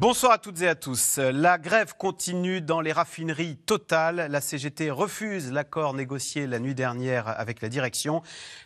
Bonsoir à toutes et à tous. La grève continue dans les raffineries totales. La CGT refuse l'accord négocié la nuit dernière avec la direction.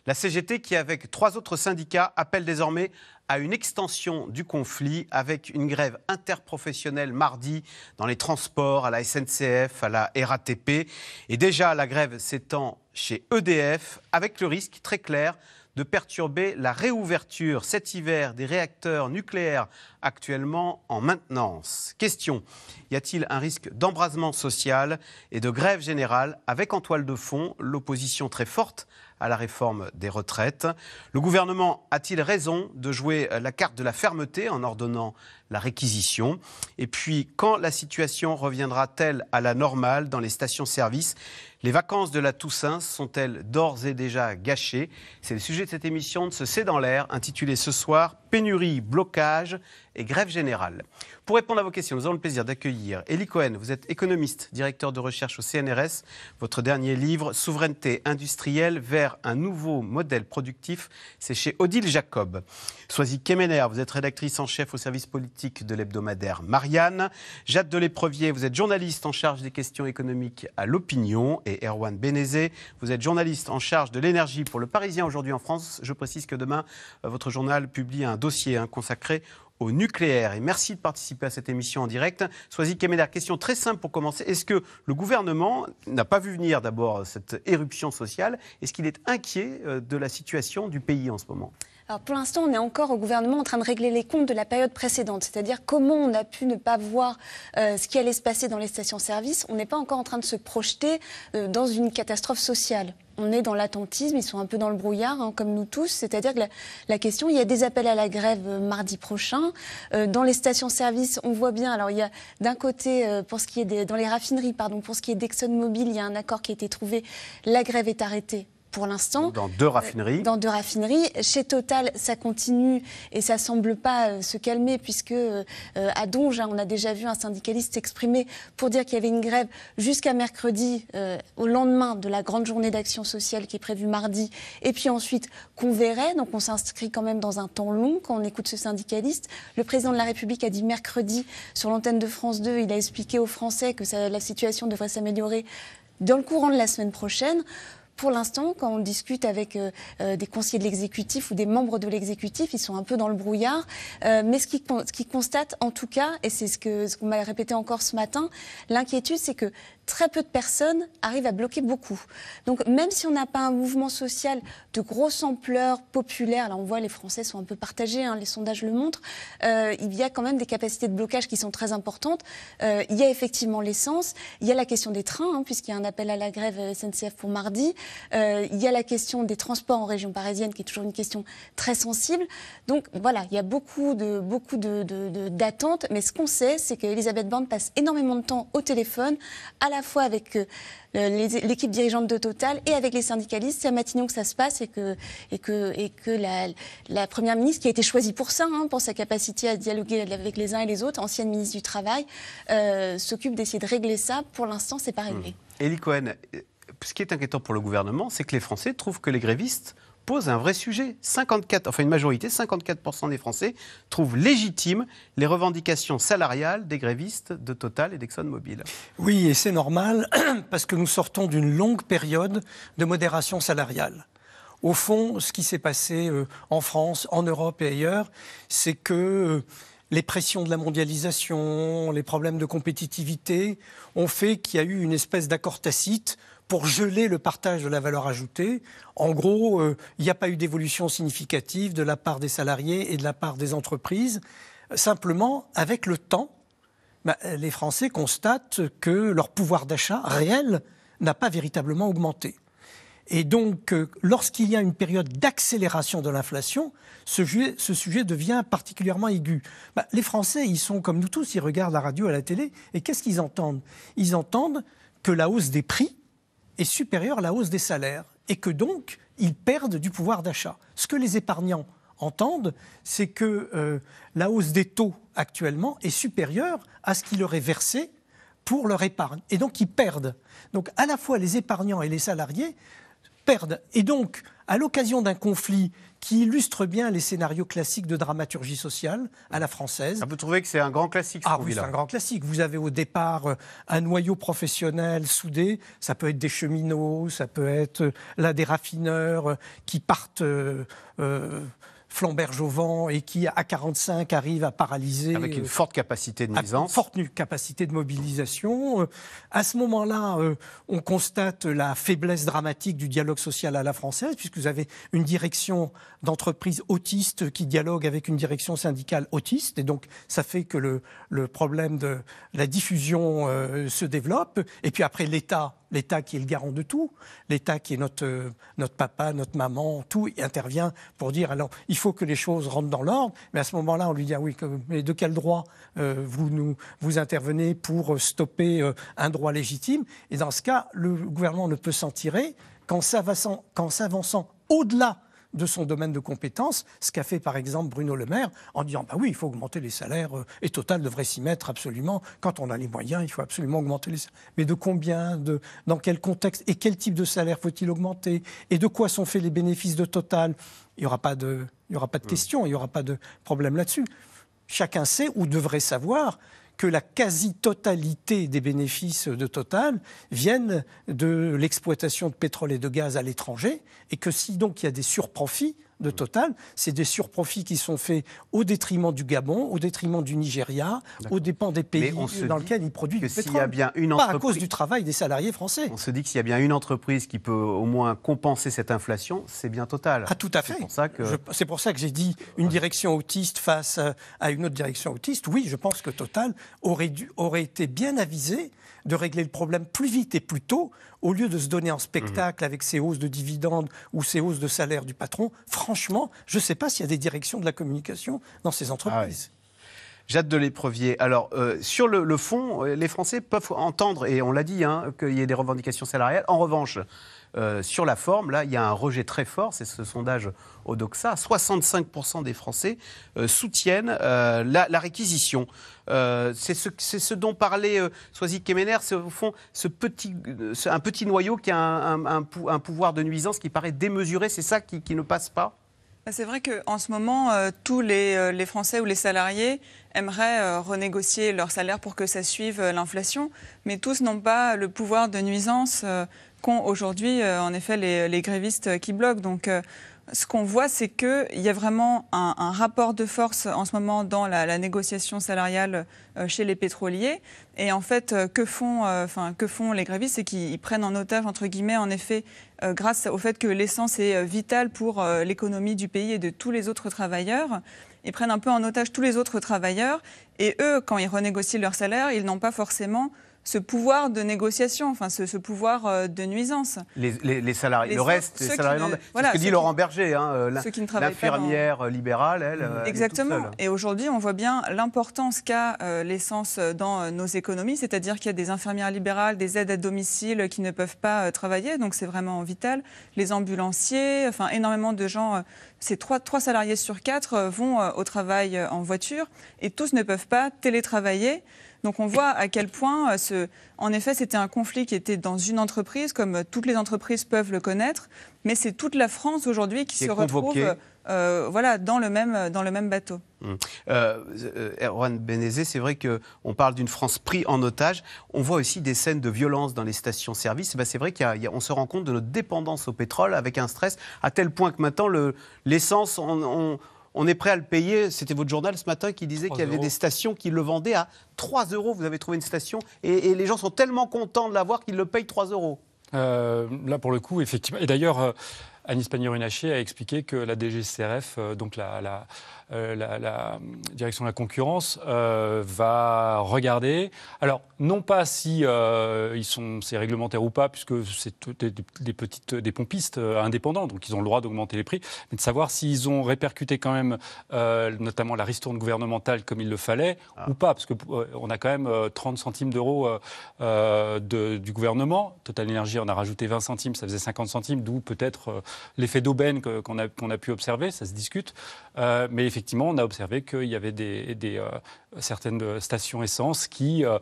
La CGT qui, avec trois autres syndicats, appelle désormais à une extension du conflit avec une grève interprofessionnelle mardi dans les transports, à la SNCF, à la RATP. Et déjà, la grève s'étend chez EDF avec le risque très clair de perturber la réouverture cet hiver des réacteurs nucléaires actuellement en maintenance. Question, y a-t-il un risque d'embrasement social et de grève générale avec en toile de fond l'opposition très forte à la réforme des retraites. Le gouvernement a-t-il raison de jouer la carte de la fermeté en ordonnant la réquisition. Et puis, quand la situation reviendra-t-elle à la normale dans les stations-service Les vacances de la Toussaint sont-elles d'ores et déjà gâchées C'est le sujet de cette émission de ce C'est dans l'air, intitulée ce soir Pénurie, blocage et grève générale. Pour répondre à vos questions, nous avons le plaisir d'accueillir Elie Cohen. Vous êtes économiste, directeur de recherche au CNRS. Votre dernier livre, Souveraineté industrielle vers un nouveau modèle productif, c'est chez Odile Jacob. Soisy Kemener, vous êtes rédactrice en chef au service politique de l'hebdomadaire Marianne. Jade Deléprevier, vous êtes journaliste en charge des questions économiques à l'opinion. Et Erwan Benezé, vous êtes journaliste en charge de l'énergie pour Le Parisien aujourd'hui en France. Je précise que demain, euh, votre journal publie un dossier hein, consacré au nucléaire. Et merci de participer à cette émission en direct. Sois-y, Kemener, question très simple pour commencer. Est-ce que le gouvernement n'a pas vu venir d'abord cette éruption sociale Est-ce qu'il est inquiet euh, de la situation du pays en ce moment pour l'instant, on est encore au gouvernement en train de régler les comptes de la période précédente, c'est-à-dire comment on a pu ne pas voir euh, ce qui allait se passer dans les stations-service. On n'est pas encore en train de se projeter euh, dans une catastrophe sociale. On est dans l'attentisme, ils sont un peu dans le brouillard, hein, comme nous tous. C'est-à-dire que la, question, il y a des appels à la grève euh, mardi prochain. dans les stations-service, on voit bien. Alors il y a d'un côté, pour ce qui est dans les raffineries, pardon, pour ce qui est d'ExxonMobil, il y a un accord qui a été trouvé. La grève est arrêtée pour l'instant. Dans deux raffineries. Euh, dans deux raffineries. Chez Total, ça continue et ça semble pas euh, se calmer puisque euh, à Donge, hein, on a déjà vu un syndicaliste s'exprimer pour dire qu'il y avait une grève jusqu'à mercredi, au lendemain de la grande journée d'action sociale qui est prévue mardi, et puis ensuite qu'on verrait. Donc on s'inscrit quand même dans un temps long quand on écoute ce syndicaliste. Le président de la République a dit mercredi sur l'antenne de France 2, il a expliqué aux Français que la situation devrait s'améliorer dans le courant de la semaine prochaine pour l'instant, quand on discute avec euh, euh, des conseillers de l'exécutif ou des membres de l'exécutif, ils sont un peu dans le brouillard. Euh, mais ce qu'ils qui constatent, en tout cas, et c'est ce qu'on m'a répété encore ce matin, l'inquiétude, c'est que très peu de personnes arrivent à bloquer beaucoup. Donc même si on n'a pas un mouvement social de grosse ampleur, populaire, là on voit les Français sont un peu partagés, hein, les sondages le montrent, euh, il y a quand même des capacités de blocage qui sont très importantes. Euh, il y a effectivement l'essence, il y a la question des trains, hein, puisqu'il y a un appel à la grève SNCF pour mardi, euh, il y a la question des transports en région parisienne qui est toujours une question très sensible. Donc voilà, il y a beaucoup de beaucoup de, de, mais ce qu'on sait, c'est qu'Elisabeth Borne passe énormément de temps au téléphone, à la la fois avec euh, l'équipe dirigeante de Total et avec les syndicalistes. C'est à Matignon que ça se passe et que, la, Première ministre, qui a été choisie pour ça, hein, pour sa capacité à dialoguer avec les uns et les autres, ancienne ministre du Travail, euh, s'occupe d'essayer de régler ça. Pour l'instant, c'est pas réglé. Hmm. Élie Cohen, euh, ce qui est inquiétant pour le gouvernement, c'est que les Français trouvent que les grévistes pose un vrai sujet. 54, enfin une majorité, 54% des Français trouvent légitimes les revendications salariales des grévistes de Total et d'ExxonMobil. Oui, et c'est normal parce que nous sortons d'une longue période de modération salariale. Au fond, ce qui s'est passé euh, en France, en Europe et ailleurs, c'est que euh, les pressions de la mondialisation, les problèmes de compétitivité ont fait qu'il y a eu une espèce d'accord tacite pour geler le partage de la valeur ajoutée. En gros, euh, il n'y a pas eu d'évolution significative de la part des salariés et de la part des entreprises. Simplement, avec le temps, bah, les Français constatent que leur pouvoir d'achat réel n'a pas véritablement augmenté. Et donc, euh, lorsqu'il y a une période d'accélération de l'inflation, ce, sujet devient particulièrement aigu. Bah, les Français, ils sont comme nous tous, ils regardent la radio, à la télé, et qu'est-ce qu'ils entendent Ils entendent que la hausse des prix est supérieure à la hausse des salaires et que donc ils perdent du pouvoir d'achat. Ce que les épargnants entendent, c'est que euh, la hausse des taux actuellement est supérieure à ce qui leur est versé pour leur épargne. Et donc ils perdent. Donc à la fois les épargnants et les salariés perdent. Et donc, à l'occasion d'un conflit qui illustre bien les scénarios classiques de dramaturgie sociale à la française. Ah, vous trouvez que c'est un grand classique Ah oui, c'est un grand classique. Vous avez au départ euh, un noyau professionnel soudé. Ça peut être des cheminots, ça peut être euh, là des raffineurs euh, qui partent flamberge au vent et qui, à 45, arrive à paralyser. Avec une euh, forte capacité de mise Une forte capacité de mobilisation. Euh, à ce moment-là, euh, on constate la faiblesse dramatique du dialogue social à la française, puisque vous avez une direction d'entreprise autiste qui dialogue avec une direction syndicale autiste. Et donc, ça fait que le, le problème de la diffusion se développe. Et puis après, l'État l'État qui est le garant de tout, l'État qui est notre, euh, notre papa, notre maman, tout, intervient pour dire alors il faut que les choses rentrent dans l'ordre, mais à ce moment-là, on lui dit ah oui, mais de quel droit euh, vous, vous intervenez pour euh, stopper un droit légitime Et dans ce cas, le gouvernement ne peut s'en tirer qu'en s'avançant au-delà de son domaine de compétence, ce qu'a fait par exemple Bruno Le Maire en disant bah oui, il faut augmenter les salaires euh, et Total devrait s'y mettre absolument. Quand on a les moyens, il faut absolument augmenter les salaires. Mais de combien Dans quel contexte Et quel type de salaire faut-il augmenter Et de quoi sont faits les bénéfices de Total Il n'y aura pas de, il aura pas de mmh. question, il n'y aura pas de problème là-dessus. Chacun sait ou devrait savoir que la quasi-totalité des bénéfices de Total viennent de l'exploitation de pétrole et de gaz à l'étranger, et que si donc il y a des surprofits, de mm. Total. C'est des surprofits qui sont faits au détriment du Gabon, au détriment du Nigeria, au dépend des pays dans lesquels ils produisent du pétrole. Y a bien une entreprise... Pas à cause du travail des salariés français. On se dit que s'il y a bien une entreprise qui peut au moins compenser cette inflation, c'est bien Total. Ah, tout à fait. C'est pour ça que j'ai dit une direction autiste face euh, à une autre direction autiste. Oui, je pense que Total aurait été bien avisé de régler le problème plus vite et plus tôt au lieu de se donner en mhm. spectacle avec ces hausses de dividendes ou ces hausses de salaire du patron, franchement, je ne sais pas s'il y a des directions de la communication dans ces entreprises. Ah Jade de l'Éprevier. Alors, euh, sur le, fond, euh, les Français peuvent entendre, et on l'a dit, hein, qu'il y ait des revendications salariales. En revanche, euh, sur la forme, là, il y a un rejet très fort, c'est ce sondage au Doxa. 65% des Français euh, soutiennent euh, la, réquisition. c'est ce, dont parlait Soisy Kemener, c'est au fond ce petit, un petit noyau qui a un, pouvoir de nuisance qui paraît démesuré, c'est ça qui, ne passe pas bah, c'est vrai qu'en ce moment, tous les, Français ou les salariés aimeraient renégocier leur salaire pour que ça suive l'inflation, mais tous n'ont pas le pouvoir de nuisance qu'ont aujourd'hui, euh, en effet, les, grévistes qui bloquent. Donc, euh, ce qu'on voit, c'est qu'il y a vraiment un, rapport de force en ce moment dans la, négociation salariale euh, chez les pétroliers. Et en fait, que font, que font les grévistes C'est qu'ils prennent en otage, entre guillemets, en effet, grâce au fait que l'essence est vitale pour l'économie du pays et de tous les autres travailleurs. Ils prennent un peu en otage tous les autres travailleurs. Et eux, quand ils renégocient leur salaire, ils n'ont pas forcément ce pouvoir de négociation, enfin ce, pouvoir euh, de nuisance. Les, salariés, le reste, les salariés voilà, ce que dit Laurent Berger, hein, euh, l'infirmière euh, libérale, elle. Exactement. et aujourd'hui, on voit bien l'importance qu'a l'essence dans nos économies, c'est-à-dire qu'il y a des infirmières libérales, des aides à domicile qui ne peuvent pas travailler, donc c'est vraiment vital. Les ambulanciers, enfin énormément de gens, ces trois salariés sur quatre vont au travail en voiture et tous ne peuvent pas télétravailler. Donc on voit à quel point, euh, ce, en effet, c'était un conflit qui était dans une entreprise, comme euh, toutes les entreprises peuvent le connaître, mais c'est toute la France aujourd'hui qui, se retrouve euh, voilà, dans, le même, dans le même bateau. Mmh. Erwan Benezé, c'est vrai qu'on parle d'une France prise en otage. On voit aussi des scènes de violence dans les stations-service. Eh ben, c'est vrai qu'on se rend compte de notre dépendance au pétrole avec un stress à tel point que maintenant l'essence, on est prêt à le payer. C'était votre journal ce matin qui disait qu'il y avait des stations qui le vendaient à 3 euros. Vous avez trouvé une station et, les gens sont tellement contents de l'avoir qu'ils le payent 3 euros. Euh, là, pour le coup, effectivement. Et d'ailleurs, euh, Anis a expliqué que la DGCRF, euh, donc la, euh, la, direction de la concurrence euh, va regarder. Alors, non pas si euh, ils sont, c'est réglementaire ou pas, puisque c'est des, petites, des pompistes indépendants, donc ils ont le droit d'augmenter les prix, mais de savoir s'ils ont répercuté quand même, notamment la ristourne gouvernementale comme il le fallait ah. ou pas, parce que on a quand même 30 centimes d'euros du gouvernement. Total Energy en a rajouté 20 centimes, ça faisait 50 centimes, d'où peut-être l'effet d'aubaine qu'on qu'on a pu observer, ça se discute. Euh, mais effectivement, on a observé qu'il y avait des, euh, certaines stations essence qui euh,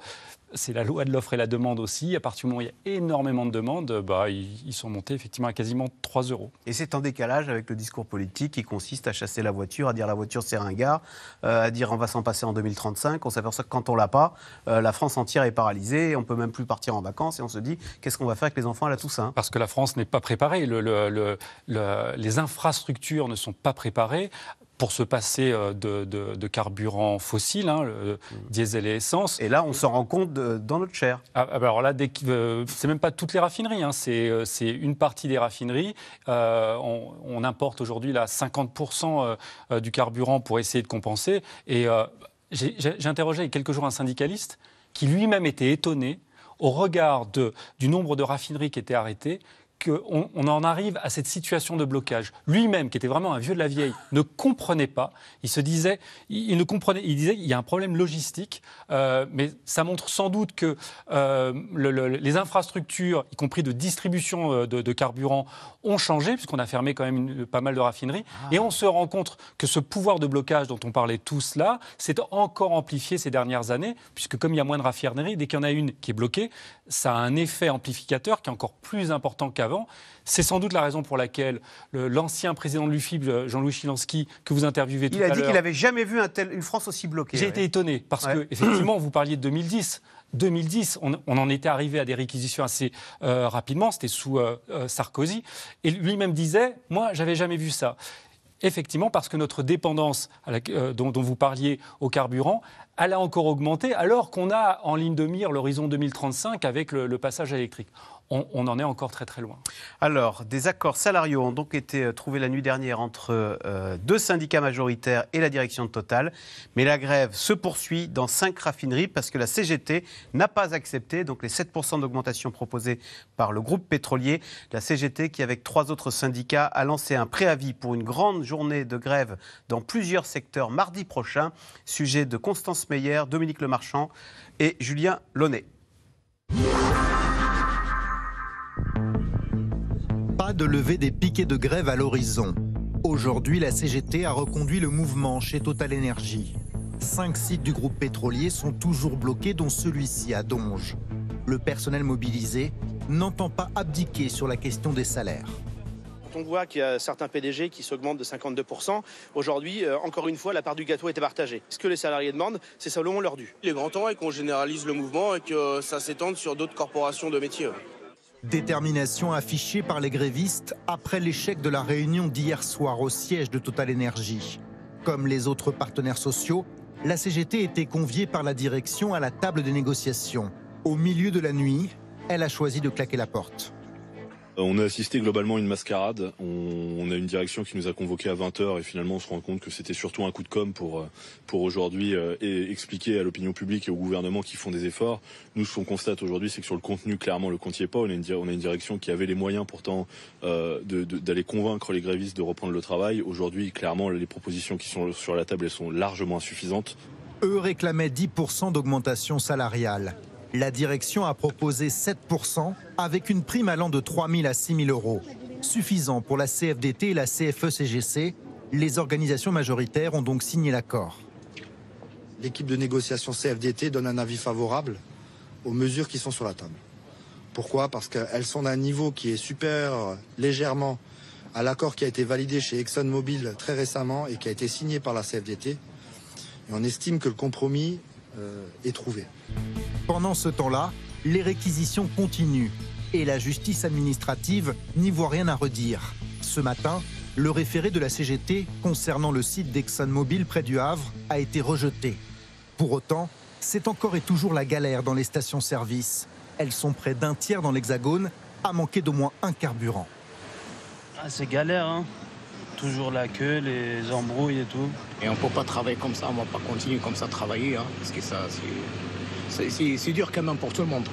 c'est la loi de l'offre et la demande aussi. À partir du moment où il y a énormément de demandes, bah, ils, sont montés effectivement à quasiment 3 euros. Et c'est en décalage avec le discours politique qui consiste à chasser la voiture, à dire la voiture c'est ringard, gars à dire on va s'en passer en 2035. On s'aperçoit que quand on l'a pas, la France entière est paralysée, on peut même plus partir en vacances et on se dit qu'est-ce qu'on va faire avec les enfants à la Toussaint Parce que la France n'est pas préparée, les infrastructures ne sont pas préparées pour se passer euh, de, de, de carburant fossile, hein, le mmh. diesel et essence. Et là, on se rend compte euh, dans notre chair. Ah, ah bah alors là, ce euh, c'est même pas toutes les raffineries, hein, c'est une partie des raffineries. on, importe aujourd'hui là 50% du carburant pour essayer de compenser. Et j'ai interrogé il y a quelques jours un syndicaliste qui lui-même était étonné au regard du nombre de raffineries qui étaient arrêtées, on en arrive à cette situation de blocage. Lui-même, qui était vraiment un vieux de la vieille, ne comprenait pas. Il se disait, il, ne comprenait, il disait, il y a un problème logistique, euh, mais ça montre sans doute que euh, les infrastructures, y compris de distribution euh, de, carburant, ont changé, puisqu'on a fermé quand même pas mal de raffineries, ah. et on se rend compte que ce pouvoir de blocage dont on parlait tous là, s'est encore amplifié ces dernières années, puisque comme il y a moins de raffineries, dès qu'il y en a une qui est bloquée, ça a un effet amplificateur qui est encore plus important qu'avant. C'est sans doute la raison pour laquelle l'ancien président de l'UFIB, euh, Jean-Louis Chilansky, que vous interviewez tout à l'heure... Il a dit qu'il n'avait jamais vu une France aussi bloquée. J'ai été étonné, parce que effectivement, vous parliez de 2010. 2010, on, en était arrivé à des réquisitions assez euh, rapidement, c'était sous euh, Sarkozy, et lui-même disait, moi, j'avais jamais vu ça effectivement parce que notre dépendance euh, dont, vous parliez au carburant, elle a encore augmenté alors qu'on a en ligne de mire l'horizon 2035 avec le passage électrique on, en est encore très très loin. Alors, des accords salariaux ont donc été euh, trouvés la nuit dernière entre euh, deux syndicats majoritaires et la direction de Total, mais la grève se poursuit dans cinq raffineries parce que la CGT n'a pas accepté donc les 7% d'augmentation proposées par le groupe pétrolier. La CGT qui, avec trois autres syndicats, a lancé un préavis pour une grande journée de grève dans plusieurs secteurs mardi prochain. Sujet de Constance Meyer, Dominique Lemarchand et Julien Launay. de lever des piquets de grève à l'horizon. Aujourd'hui, la CGT a reconduit le mouvement chez Total Energy. Cinq sites du groupe pétrolier sont toujours bloqués, dont celui-ci à Donge. Le personnel mobilisé n'entend pas abdiquer sur la question des salaires on voit qu'il y a certains PDG qui s'augmentent de 52%, aujourd'hui, euh, encore une fois, la part du gâteau était partagée. Ce que les salariés demandent, c'est simplement leur dû. Il est grand temps et qu'on généralise le mouvement et que euh, ça s'étende sur d'autres corporations de métiers. Détermination affichée par les grévistes après l'échec de la réunion d'hier soir au siège de Total Energy. Comme les autres partenaires sociaux, la CGT était conviée par la direction à la table des négociations. Au milieu de la nuit, elle a choisi de claquer la porte. Euh, on a assisté globalement à une mascarade. On, a une direction qui nous a convoqués à 20h et finalement on se rend compte que c'était surtout un coup de com pour, euh, pour aujourd'hui euh, expliquer à l'opinion publique et au gouvernement qu'ils font des efforts. Nous, ce qu'on constate aujourd'hui, c'est que sur le contenu, clairement, le compte pas. On a, une, direction qui avait les moyens pourtant d'aller convaincre les grévistes de reprendre le travail. Aujourd'hui, clairement, les propositions qui sont sur la table, elles sont largement insuffisantes. Eux réclamaient 10% d'augmentation salariale. La direction a proposé 7% avec une prime allant de 3 000 à 6 000 euros, suffisant pour la CFDT et la CFE-CGC. E les organisations majoritaires ont donc signé l'accord. L'équipe de négociation CFDT donne un avis favorable aux mesures qui sont sur la table. Pourquoi Parce qu'elles sont d'un niveau qui est supérieur légèrement à l'accord qui a été validé chez ExxonMobil très récemment et qui a été signé par la CFDT. Et on estime que le compromis euh, est trouvé. Pendant ce temps-là, les réquisitions continuent et la justice administrative n'y voit rien à redire. Ce matin, le référé de la CGT concernant le site d'ExxonMobil près du Havre a été rejeté. Pour autant, c'est encore et toujours la galère dans les stations-service. Elles sont près d'un tiers dans l'Hexagone, à manquer d'au moins un carburant. Ah, c'est galère, hein toujours la queue, les embrouilles et tout. Et on ne peut pas travailler comme ça, on ne va pas continuer comme ça à travailler, hein, parce que ça, c'est c'est dur quand même pour tout le monde.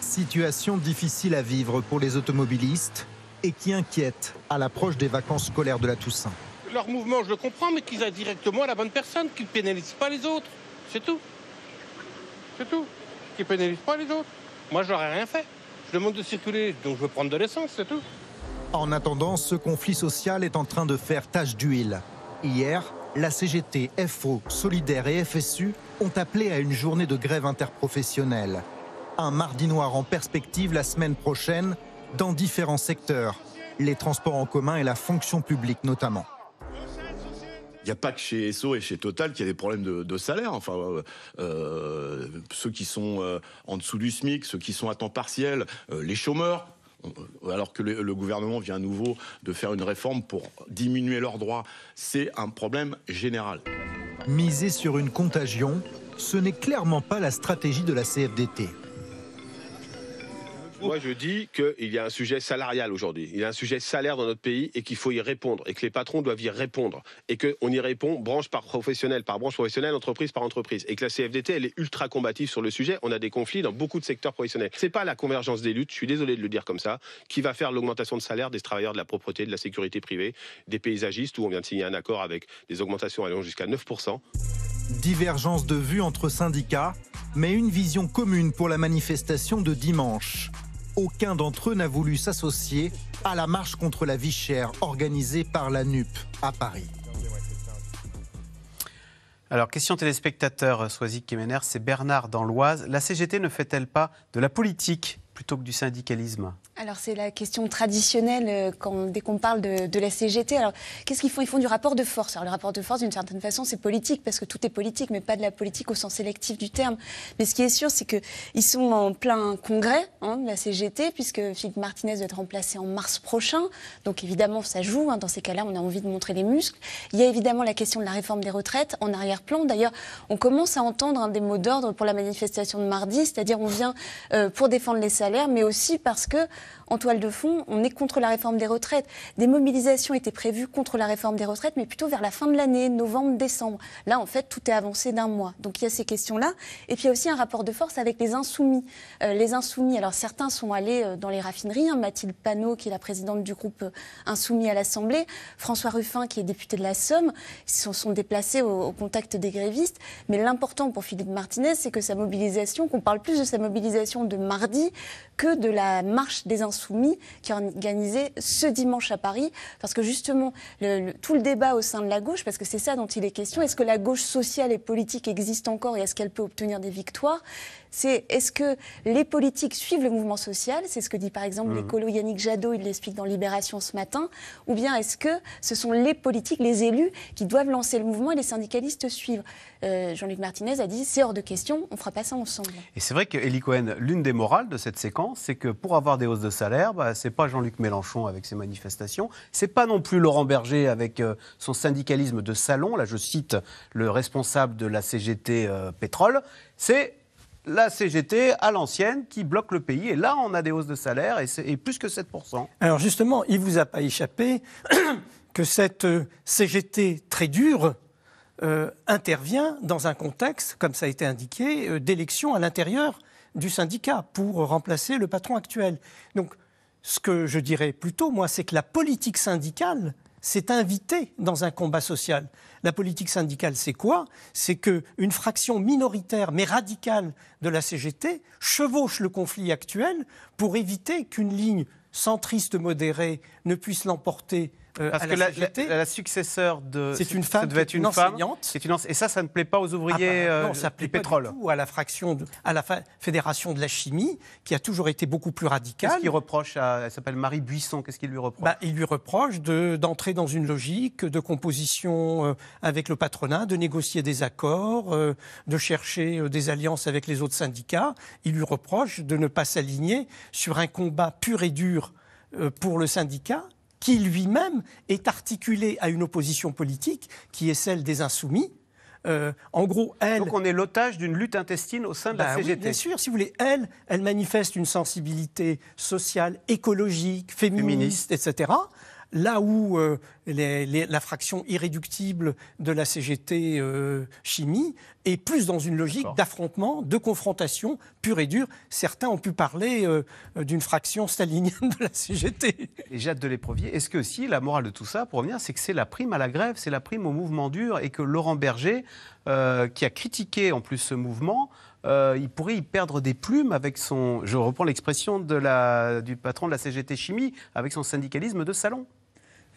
Situation difficile à vivre pour les automobilistes et qui inquiète à l'approche des vacances scolaires de la Toussaint. Leur mouvement, je le comprends, mais qu'ils aient directement à la bonne personne, qu'ils ne pénalisent pas les autres. C'est tout. C'est tout. Qu'ils ne pénalisent pas les autres. Moi, je n'aurais rien fait. Je demande de circuler, donc je veux prendre de l'essence, c'est tout. En attendant, ce conflit social est en train de faire tache d'huile. Hier, la CGT, FO, Solidaire et FSU ont appelé à une journée de grève interprofessionnelle. Un mardi noir en perspective la semaine prochaine dans différents secteurs, les transports en commun et la fonction publique notamment. Il n'y a pas que chez Esso et chez Total qu'il y a des problèmes de, salaire. Enfin, euh, euh, ceux qui sont euh, en dessous du SMIC, ceux qui sont à temps partiel, les chômeurs, alors que le, gouvernement vient à nouveau de faire une réforme pour diminuer leurs droits. C'est un problème général. Miser sur une contagion, ce n'est clairement pas la stratégie de la CFDT. Moi, je dis qu'il y a un sujet salarial aujourd'hui. Il y a un sujet salaire dans notre pays et qu'il faut y répondre et que les patrons doivent y répondre et qu'on y répond branche par professionnel, par branche professionnelle, entreprise par entreprise. Et que la CFDT, elle est ultra combative sur le sujet. On a des conflits dans beaucoup de secteurs professionnels. C'est pas la convergence des luttes, je suis désolé de le dire comme ça, qui va faire l'augmentation de salaire des travailleurs de la propreté, de la sécurité privée, des paysagistes où on vient de signer un accord avec des augmentations allant jusqu'à 9%. Divergence de vue entre syndicats, mais une vision commune pour la manifestation de dimanche aucun d'entre eux n'a voulu s'associer à la marche contre la vie chère organisée par la NUP à Paris. Alors, question téléspectateur, euh, Soisy Kemener, c'est Bernard dans l'Oise. La CGT ne fait-elle pas de la politique plutôt que du syndicalisme Alors c'est la question traditionnelle euh, quand, dès qu'on parle de, la CGT. Alors qu'est-ce qu'ils font Ils font du rapport de force. Alors le rapport de force, d'une certaine façon, c'est politique parce que tout est politique, mais pas de la politique au sens électif du terme. Mais ce qui est sûr, c'est qu'ils sont en plein congrès hein, de la CGT puisque Philippe Martinez doit être remplacé en mars prochain. Donc évidemment, ça joue. Hein. Dans ces cas-là, on a envie de montrer les muscles. Il y a évidemment la question de la réforme des retraites en arrière-plan. D'ailleurs, on commence à entendre un hein, des mots d'ordre pour la manifestation de mardi, c'est-à-dire on vient euh, pour défendre les salariés mais aussi parce que en toile de fond, on est contre la réforme des retraites. Des mobilisations étaient prévues contre la réforme des retraites, mais plutôt vers la fin de l'année, novembre, décembre. Là, en fait, tout est avancé d'un mois. Donc il y a ces questions-là. Et puis il y a aussi un rapport de force avec les insoumis. Euh, les insoumis, alors certains sont allés euh, dans les raffineries. Hein. Mathilde Panot, qui est la présidente du groupe euh, Insoumis à l'Assemblée, François Ruffin, qui est député de la Somme, ils se sont déplacés au, au contact des grévistes. Mais l'important pour Philippe Martinez, c'est que sa mobilisation, qu'on parle plus de sa mobilisation de mardi que de la marche des insoumis soumis, qui est organisé ce dimanche à Paris. Parce que justement, tout le débat au sein de la gauche, parce que c'est ça dont il est question, est-ce que la gauche sociale et politique existe encore et est-ce qu'elle peut obtenir des victoires c'est est-ce que les politiques suivent le mouvement social C'est ce que dit par exemple mmh. l'écolo Yannick Jadot, il l'explique dans Libération ce matin. Ou bien est-ce que ce sont les politiques, les élus qui doivent lancer le mouvement et les syndicalistes suivre euh, Jean-Luc Martinez a dit c'est hors de question, on ne fera pas ça ensemble. Et c'est vrai qu'Eli Cohen, l'une des morales de cette séquence, c'est que pour avoir des hausses de salaire, bah, ce n'est pas Jean-Luc Mélenchon avec ses manifestations, ce n'est pas non plus Laurent Berger avec euh, son syndicalisme de salon. Là, je cite le responsable de la CGT euh, Pétrole. C'est la CGT à l'ancienne qui bloque le pays. Et là, on a des hausses de salaire et, plus que 7%. Alors justement, il ne vous a pas échappé que cette euh, CGT très dure euh, intervient dans un contexte, comme ça a été indiqué, euh, d'élection à l'intérieur du syndicat pour remplacer le patron actuel. Donc ce que je dirais plutôt, moi, c'est que la politique syndicale c'est invité dans un combat social. La politique syndicale, c'est quoi C'est que une fraction minoritaire mais radicale de la CGT chevauche le conflit actuel pour éviter qu'une ligne centriste modérée ne puisse l'emporter euh, Parce que la, la, successeur de. C'est une femme. Ça devait être une, femme. une Et ça, ça ne plaît pas aux ouvriers ah bah, euh, non, plaît pétrole. ou à la fraction, à la fédération de la chimie, qui a toujours été beaucoup plus radicale. Qu'est-ce qu'il reproche à, Elle s'appelle Marie Buisson. Qu'est-ce qu'il lui reproche bah, Il lui reproche d'entrer dans une logique de composition euh, avec le patronat, de négocier des accords, de chercher des alliances avec les autres syndicats. Il lui reproche de ne pas s'aligner sur un combat pur et dur pour le syndicat qui lui-même est articulé à une opposition politique qui est celle des insoumis. Euh, en gros, elle. Donc on est l'otage d'une lutte intestine au sein de la bah CGT. bien sûr, si vous voulez, elle, elle manifeste une sensibilité sociale, écologique, féministe. etc. Là où euh, la fraction irréductible de la CGT euh, chimie est plus dans une logique d'affrontement, de confrontation pure et dure. Certains ont pu parler euh, d'une fraction stalinienne de la CGT. Et Jade de l'Éprovier, est-ce que si la morale de tout ça, pour revenir, c'est que c'est la prime à la grève, c'est la prime au mouvement dur et que Laurent Berger, qui a critiqué en plus ce mouvement, il pourrait y perdre des plumes avec son, je reprends l'expression du patron de la CGT Chimie, avec son syndicalisme de salon.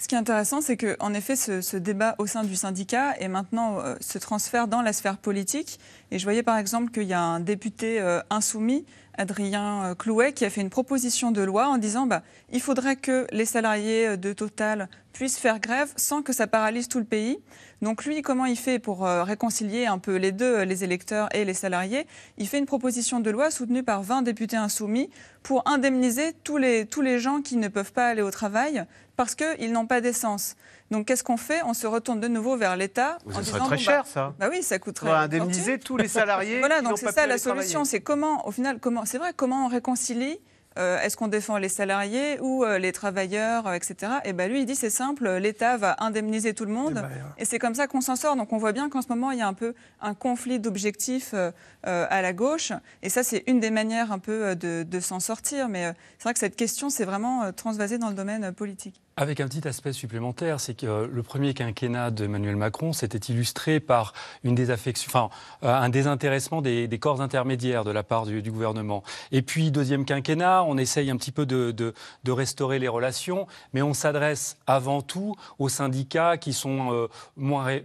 Ce qui est intéressant, c'est qu'en effet, ce, débat au sein du syndicat est maintenant se euh, transfère dans la sphère politique. Et je voyais par exemple qu'il y a un député euh, insoumis, Adrien euh, Clouet, qui a fait une proposition de loi en disant bah, il faudrait que les salariés de Total puissent faire grève sans que ça paralyse tout le pays. Donc lui, comment il fait pour réconcilier un peu les deux, les électeurs et les salariés Il fait une proposition de loi soutenue par 20 députés insoumis pour indemniser tous les, tous les gens qui ne peuvent pas aller au travail parce qu'ils n'ont pas d'essence. Donc qu'est-ce qu'on fait On se retourne de nouveau vers l'État. Ça serait très cher, bah, ça. Bah oui, ça coûterait. On va indemniser tous les salariés. voilà, donc c'est ça la solution. C'est comment, au final, comment C'est vrai, comment on réconcilie euh, Est-ce qu'on défend les salariés ou euh, les travailleurs, etc. Euh, et eh ben lui, il dit c'est simple, l'État va indemniser tout le monde. Eh ben, et, c'est comme ça qu'on s'en sort. Donc on voit bien qu'en ce moment, il y a un peu un conflit d'objectifs à la gauche. Et ça, c'est une des manières un peu de, de s'en sortir. Mais c'est vrai que cette question, c'est vraiment transvasée dans le domaine politique. Avec un petit aspect supplémentaire, c'est que euh, le premier quinquennat d'Emmanuel Macron s'était illustré par euh, un désintéressement des, corps intermédiaires de la part du, gouvernement. Et puis, deuxième quinquennat, on essaye un petit peu de, restaurer les relations, mais on s'adresse avant tout aux syndicats qui sont euh, moins,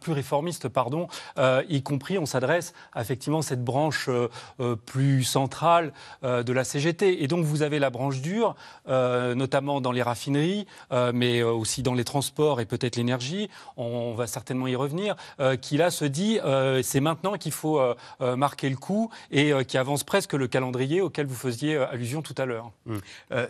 plus réformistes, pardon, y compris on s'adresse à effectivement cette branche plus centrale de la CGT. Et donc, vous avez la branche dure, notamment dans les raffineries euh, mais euh, aussi dans les transports et peut-être l'énergie, on, va certainement y revenir, euh, qui là se dit c'est maintenant qu'il faut marquer le coup et qui avance presque le calendrier auquel vous faisiez allusion tout à l'heure. Mmh.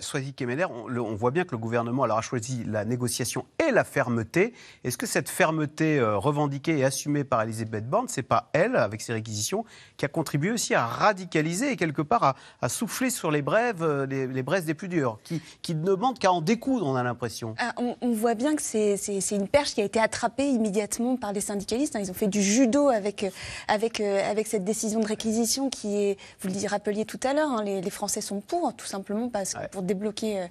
Soisy on, voit bien que le gouvernement alors, a choisi la négociation et la fermeté. Est-ce que cette fermeté revendiquée et assumée par Elisabeth Borne, c'est pas elle, avec ses réquisitions, qui a contribué aussi à radicaliser et quelque part à, souffler sur les brèves, les, les brèves des plus durs, qui, ne demandent qu'à en découvrir on a l'impression. Ah, on, voit bien que c'est une perche qui a été attrapée immédiatement par les syndicalistes. Hein. Ils ont fait du judo euh, euh, avec, cette décision de réquisition qui est, vous le rappeliez tout à l'heure, hein, les, Français sont pour, tout simplement parce pour débloquer,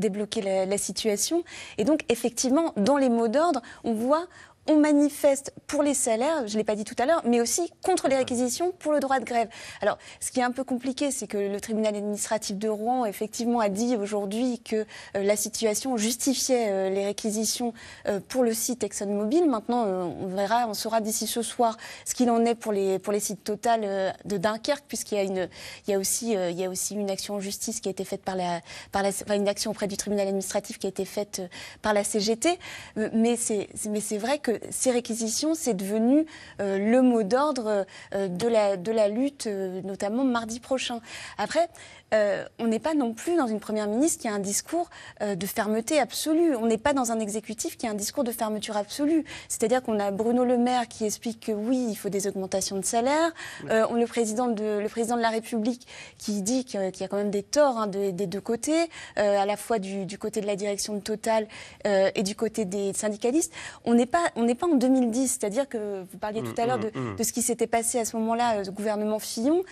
euh, la, situation. Et donc, effectivement, dans les mots d'ordre, on voit, on manifeste pour les salaires, je ne l'ai pas dit tout à l'heure, mais aussi contre les réquisitions pour le droit de grève. Alors, ce qui est un peu compliqué, c'est que le tribunal administratif de Rouen, effectivement, a dit aujourd'hui que euh, la situation justifiait euh, les réquisitions euh, pour le site ExxonMobil. Maintenant, on verra, on saura d'ici ce soir ce qu'il en est pour les, pour les sites Total de Dunkerque, puisqu'il y a, une, il y a aussi, il y a aussi une action en justice qui a été faite par la, par la enfin, une action auprès du tribunal administratif qui a été faite par la CGT. mais c'est vrai que ces réquisitions, c'est devenu euh, le mot d'ordre euh, de, la, de la lutte, euh, notamment mardi prochain. Après, euh, on n'est pas non plus dans une première ministre qui a un discours euh, de fermeté absolue. On n'est pas dans un exécutif qui a un discours de fermeture absolue. C'est-à-dire qu'on a Bruno Le Maire qui explique que oui, il faut des augmentations de salaire. Euh, on, le, président de, le président de la République qui dit qu'il y a quand même des torts hein, des deux côtés, à la fois du, côté de la direction de Total et du côté des syndicalistes. On n'est pas, on pas en 2010. C'est-à-dire que vous parliez tout à l'heure mm, mm, mm. de, ce qui s'était passé à ce moment-là, au gouvernement Fillon,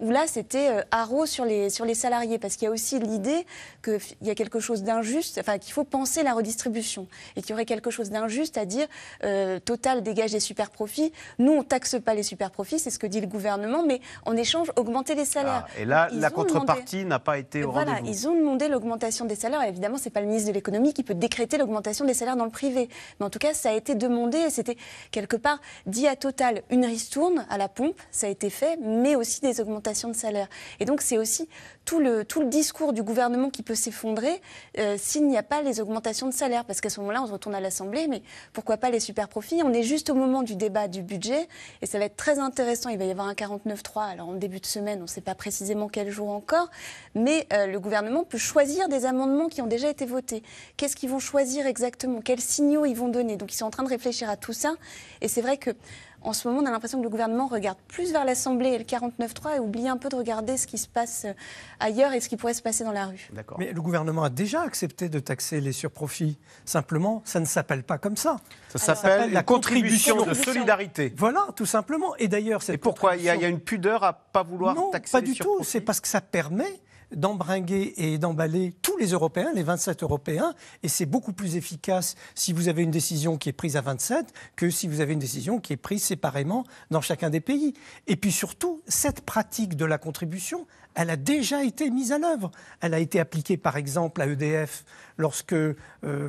où là, c'était haro sur les sur les salariés, parce qu'il y a aussi l'idée qu'il y a quelque chose d'injuste, enfin qu'il faut penser la redistribution et qu'il y aurait quelque chose d'injuste à dire euh, Total dégage des super profits. Nous, on taxe pas les super profits, c'est ce que dit le gouvernement, mais en échange, augmenter les salaires. Ah, et là, la contrepartie n'a pas été au voilà, rendez-vous. Ils ont demandé l'augmentation des salaires. Et évidemment, c'est pas le ministre de l'économie qui peut décréter l'augmentation des salaires dans le privé, mais en tout cas, ça a été demandé et c'était quelque part dit à Total une ristourne à la pompe, ça a été fait, mais aussi des augmentations de salaires. Et donc, c'est aussi tout le, tout le discours du gouvernement qui peut s'effondrer euh, s'il n'y a pas les augmentations de salaire. Parce qu'à ce moment-là, on se retourne à l'Assemblée, mais pourquoi pas les super profits On est juste au moment du débat du budget et ça va être très intéressant. Il va y avoir un 49-3, alors en début de semaine, on ne sait pas précisément quel jour encore, mais euh, le gouvernement peut choisir des amendements qui ont déjà été votés. Qu'est-ce qu'ils vont choisir exactement Quels signaux ils vont donner Donc ils sont en train de réfléchir à tout ça. Et c'est vrai que en ce moment, on a l'impression que le gouvernement regarde plus vers l'Assemblée et le 49-3 et oublie un peu de regarder ce qui se passe euh, ailleurs et ce qui pourrait se passer dans la rue. D'accord. Mais le gouvernement a déjà accepté de taxer les surprofits. Simplement, ça ne s'appelle pas comme ça. Ça s'appelle la contribution, de solidarité. Voilà, tout simplement. Et d'ailleurs, c'est. Et pourquoi Il y, a une pudeur à pas vouloir non, taxer pas du tout. C'est parce que ça permet d'embringuer et d'emballer tous les Européens, les 27 Européens, et c'est beaucoup plus efficace si vous avez une décision qui est prise à 27 que si vous avez une décision qui est prise séparément dans chacun des pays. Et puis surtout, cette pratique de la contribution, elle a déjà été mise à l'œuvre. Elle a été appliquée, par exemple, à EDF lorsque euh,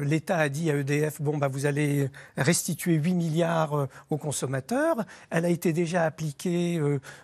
l'État a dit à EDF bon bah vous allez restituer 8 milliards euh, aux consommateurs. Elle a été déjà appliquée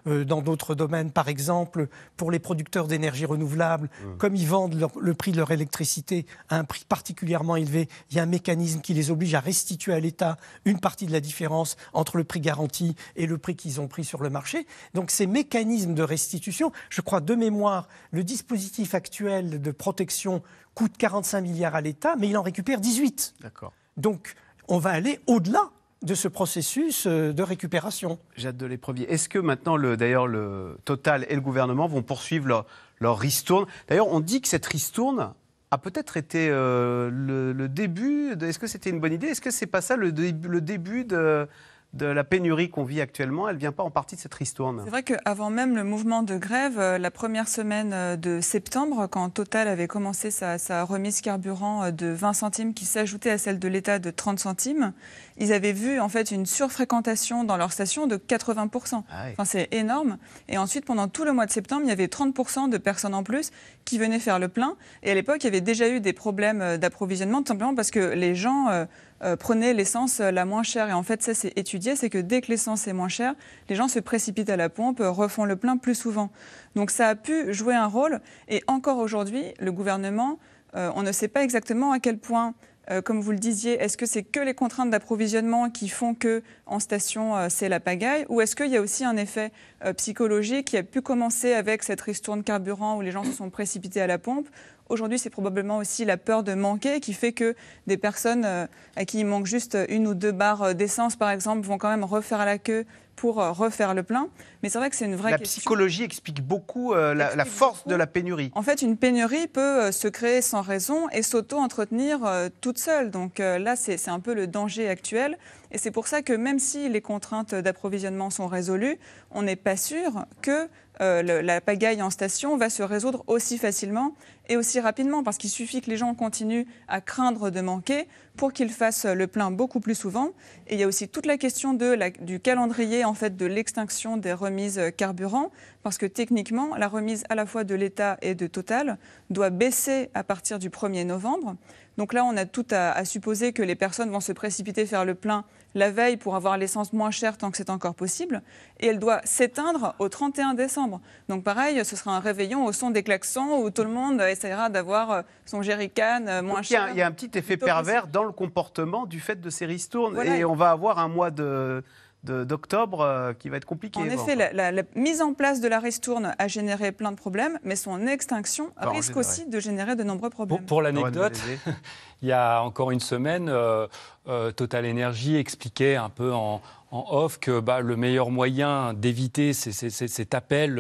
euh, dans d'autres domaines, par exemple pour les producteurs d'énergie renouvelable, hmm. comme ils vendent le prix de leur électricité à un prix particulièrement élevé, il y a un mécanisme qui les oblige à restituer à l'État une partie de la différence entre le prix garanti et le prix qu'ils ont pris sur le marché. Donc ces mécanismes de restitution, je crois de mémoire, le dispositif actuel de protection coûte 45 milliards à l'État, mais il en récupère 18. D'accord. Donc, on va aller au-delà de ce processus euh, de récupération. J'ai hâte de l'épreuve. Est-ce que maintenant, d'ailleurs, le Total et le gouvernement vont poursuivre leur, ristourne D'ailleurs, on dit que cette ristourne a peut-être été euh, le, début. Est-ce que c'était une bonne idée Est-ce que c'est pas ça le, le début de, de la pénurie qu'on vit actuellement, elle ne vient pas en partie de cette ristourne. C'est vrai qu'avant même le mouvement de grève, euh, la première semaine euh, de septembre, quand Total avait commencé sa, remise carburant euh, de 20 centimes qui s'ajoutait à celle de l'État de 30 centimes, ils avaient vu en fait une surfréquentation dans leur station de 80%. Ah c'est énorme. Et ensuite, pendant tout le mois de septembre, il y avait 30% de personnes en plus qui venaient faire le plein. Et à l'époque, il y avait déjà eu des problèmes d'approvisionnement, tout simplement parce que les gens... Euh, prenez l'essence la moins chère. Et en fait, ça, c'est étudié, c'est que dès que l'essence est moins chère, les gens se précipitent à la pompe, refont le plein plus souvent. Donc ça a pu jouer un rôle. Et encore aujourd'hui, le gouvernement, euh, on ne sait pas exactement à quel point euh, comme vous le disiez, est-ce que c'est que les contraintes d'approvisionnement qui font que en station c'est la pagaille ou est-ce qu'il y a aussi un effet psychologique qui a pu commencer avec cette ristourne carburant où les gens se sont précipités à la pompe Aujourd'hui, c'est probablement aussi la peur de manquer qui fait que des personnes euh, à qui il manque juste une ou deux barres euh, d'essence, par exemple, vont quand même refaire la queue pour euh, refaire le plein. Mais c'est vrai que c'est une vraie question. La psychologie explique beaucoup la, force de la pénurie. En fait, une pénurie peut se créer sans raison et s'auto-entretenir toute seule. Donc là, c'est un peu le danger actuel. Et c'est pour ça que même si les contraintes d'approvisionnement sont résolues, on n'est pas sûr que euh, la pagaille en station va se résoudre aussi facilement et aussi rapidement, parce qu'il suffit que les gens continuent à craindre de manquer pour qu'ils fassent le plein beaucoup plus souvent. Et il y a aussi toute la question du calendrier en fait de l'extinction des remises carburant, parce que techniquement, la remise à la fois de l'État et de Total doit baisser à partir du 1er novembre. Donc là, on a tout à, supposer que les personnes vont se précipiter faire le plein la veille pour avoir l'essence moins chère tant que c'est encore possible. Et elle doit s'éteindre au 31 décembre. Donc pareil, ce sera un réveillon au son des klaxons où tout le monde essaiera d'avoir euh, son jerrycan euh, moins cher. Il y, a un petit effet pervers dans le comportement du fait de ces ristournes. et on va avoir un mois de d'octobre euh, qui va être compliqué. En effet, la, mise en place de la ristourne a généré plein de problèmes, mais son extinction risque aussi de générer de nombreux problèmes. Pour, l'anecdote, il y a encore une semaine, euh, euh, Total Energy expliquait un peu en, off que bah, le meilleur moyen d'éviter cet appel,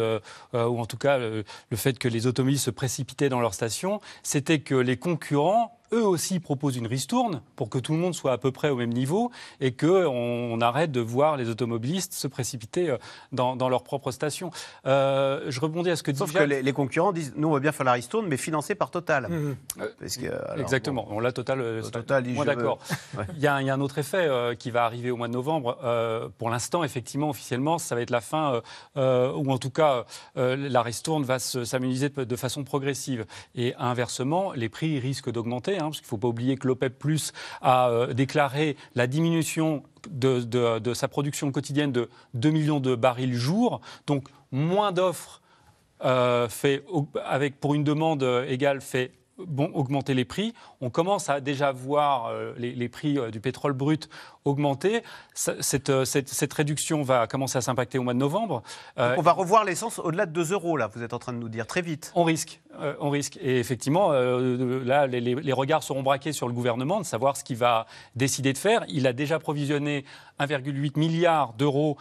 ou en tout cas le, fait que les automobilistes se précipitaient dans leur station, c'était que les concurrents eux aussi proposent une ristourne pour que tout le monde soit à peu près au même niveau et qu'on on arrête de voir les automobilistes se précipiter euh, dans, dans leur propre station. Euh, je rebondis à ce que disait... Sauf que les, concurrents disent nous, on va bien faire la ristourne, mais financée par Total. Mmh. Euh, exactement. on l'a Total, Total moins d'accord. Il, il, y a un autre effet qui va arriver au mois de novembre. pour l'instant, effectivement, officiellement, ça va être la fin, ou en tout cas, la ristourne va s'amenuiser de façon progressive. Et inversement, les prix risquent d'augmenter. Hein, parce qu'il ne faut pas oublier que l'OPEP Plus a euh, déclaré la diminution de, sa production quotidienne de 2 millions de barils jour. Donc moins d'offres euh, avec pour une demande euh, égale fait bon, augmenter les prix. On commence à déjà voir les, prix du pétrole brut augmenter. Cette, euh, cette, cette, réduction va commencer à s'impacter au mois de novembre. Euh, on va revoir l'essence au-delà de 2 euros, là, vous êtes en train de nous dire, très vite. On risque, euh, on risque. Et effectivement, là, les, regards seront braqués sur le gouvernement de savoir ce qu'il va décider de faire. Il a déjà provisionné 1,8 milliard d'euros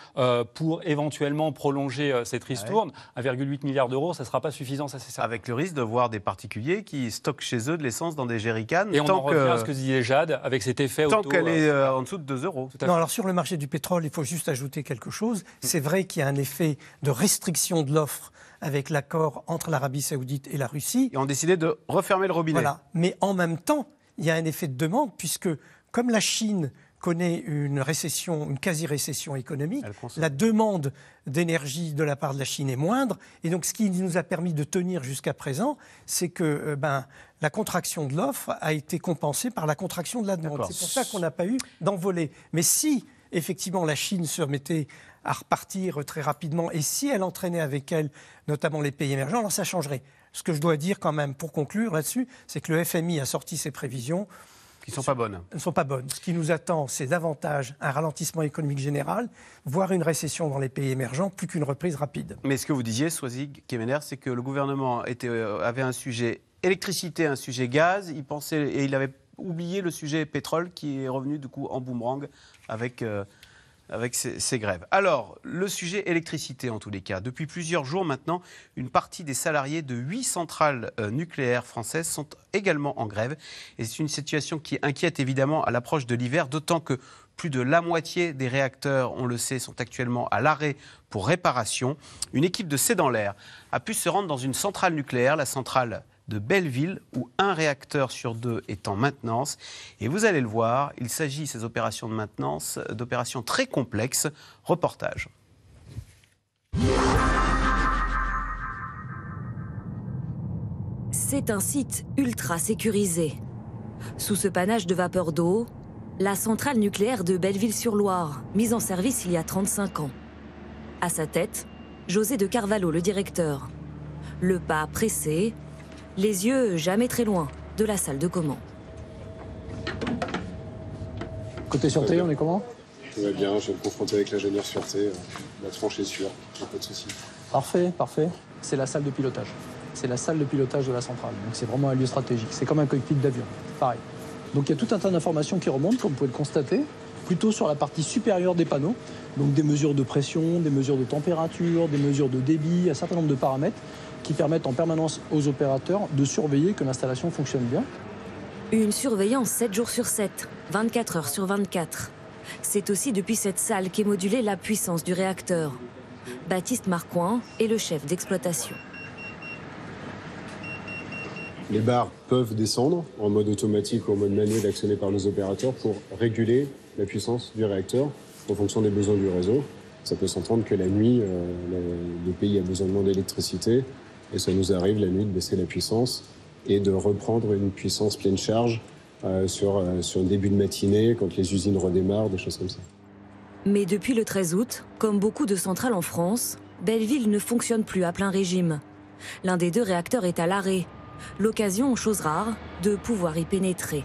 pour éventuellement prolonger cette ristourne. 1,8 milliard d'euros, ça ne sera pas suffisant, ça c'est ça. Avec le risque de voir des particuliers qui stockent chez eux de l'essence dans des jerrycans. Et on en revient à ce que disait Jade, avec cet effet Tant qu'elle est en dessous de alors sur le marché du pétrole, il faut juste ajouter quelque chose. C'est vrai qu'il y a un effet de restriction de l'offre avec l'accord entre l'Arabie saoudite et la Russie. Et on décidé de refermer le robinet. Mais en même temps, il y a un effet de demande puisque comme la Chine connaît une récession, une quasi-récession économique. La demande d'énergie de la part de la Chine est moindre. Et donc, ce qui nous a permis de tenir jusqu'à présent, c'est que euh, ben, la contraction de l'offre a été compensée par la contraction de la demande. C'est pour ça qu'on n'a pas eu d'envolée. Mais si, effectivement, la Chine se remettait à repartir très rapidement, et si elle entraînait avec elle, notamment les pays émergents, alors ça changerait. Ce que je dois dire quand même pour conclure là-dessus, c'est que le FMI a sorti ses prévisions ne sont pas bonnes. sont pas bonnes. Ce qui nous attend, c'est davantage un ralentissement économique général, voire une récession dans les pays émergents, plus qu'une reprise rapide. Mais ce que vous disiez, Soisy, Kemener, c'est que le gouvernement euh, avait un sujet électricité, un sujet gaz. Il pensait et il avait oublié le sujet pétrole qui est revenu du coup en boomerang avec. Euh, avec ces, grèves. Alors, le sujet électricité en tous les cas. Depuis plusieurs jours maintenant, une partie des salariés de huit centrales euh, nucléaires françaises sont également en grève. Et c'est une situation qui inquiète évidemment à l'approche de l'hiver, d'autant que plus de la moitié des réacteurs, on le sait, sont actuellement à l'arrêt pour réparation. Une équipe de C'est dans l'air a pu se rendre dans une centrale nucléaire, la centrale de Belleville, où un réacteur sur deux est en maintenance. Et vous allez le voir, il s'agit, ces opérations de maintenance, d'opérations très complexes. Reportage. C'est un site ultra sécurisé. Sous ce panache de vapeur d'eau, la centrale nucléaire de Belleville-sur-Loire, mise en service il y a 35 ans. À sa tête, José de Carvalho, le directeur. Le pas pressé, les yeux jamais très loin de la salle de commande. Côté sûreté, on est comment Tout va bien, je vais me confronter avec l'ingénieur sûreté. Euh, la tranche est sûre, pas de souci. Parfait, parfait. C'est la salle de pilotage. C'est la salle de pilotage de la centrale. Donc c'est vraiment un lieu stratégique. C'est comme un cockpit d'avion. Pareil. Donc il y a tout un tas d'informations qui remontent, comme vous pouvez le constater, plutôt sur la partie supérieure des panneaux. Donc des mesures de pression, des mesures de température, des mesures de débit, un certain nombre de paramètres qui permettent en permanence aux opérateurs de surveiller que l'installation fonctionne bien. Une surveillance 7 jours sur 7, 24 heures sur 24. C'est aussi depuis cette salle qu'est modulée la puissance du réacteur. Baptiste Marcoin est le chef d'exploitation. Les barres peuvent descendre en mode automatique ou en mode manuel actionné par les opérateurs pour réguler la puissance du réacteur en fonction des besoins du réseau. Ça peut s'entendre que la nuit, euh, le pays a besoin de moins d'électricité. Et ça nous arrive la nuit de baisser la puissance et de reprendre une puissance pleine charge euh, sur, le euh, sur début de matinée, quand les usines redémarrent, des choses comme ça. Mais depuis le 13 août, comme beaucoup de centrales en France, Belleville ne fonctionne plus à plein régime. L'un des deux réacteurs est à l'arrêt. L'occasion, chose rare, de pouvoir y pénétrer.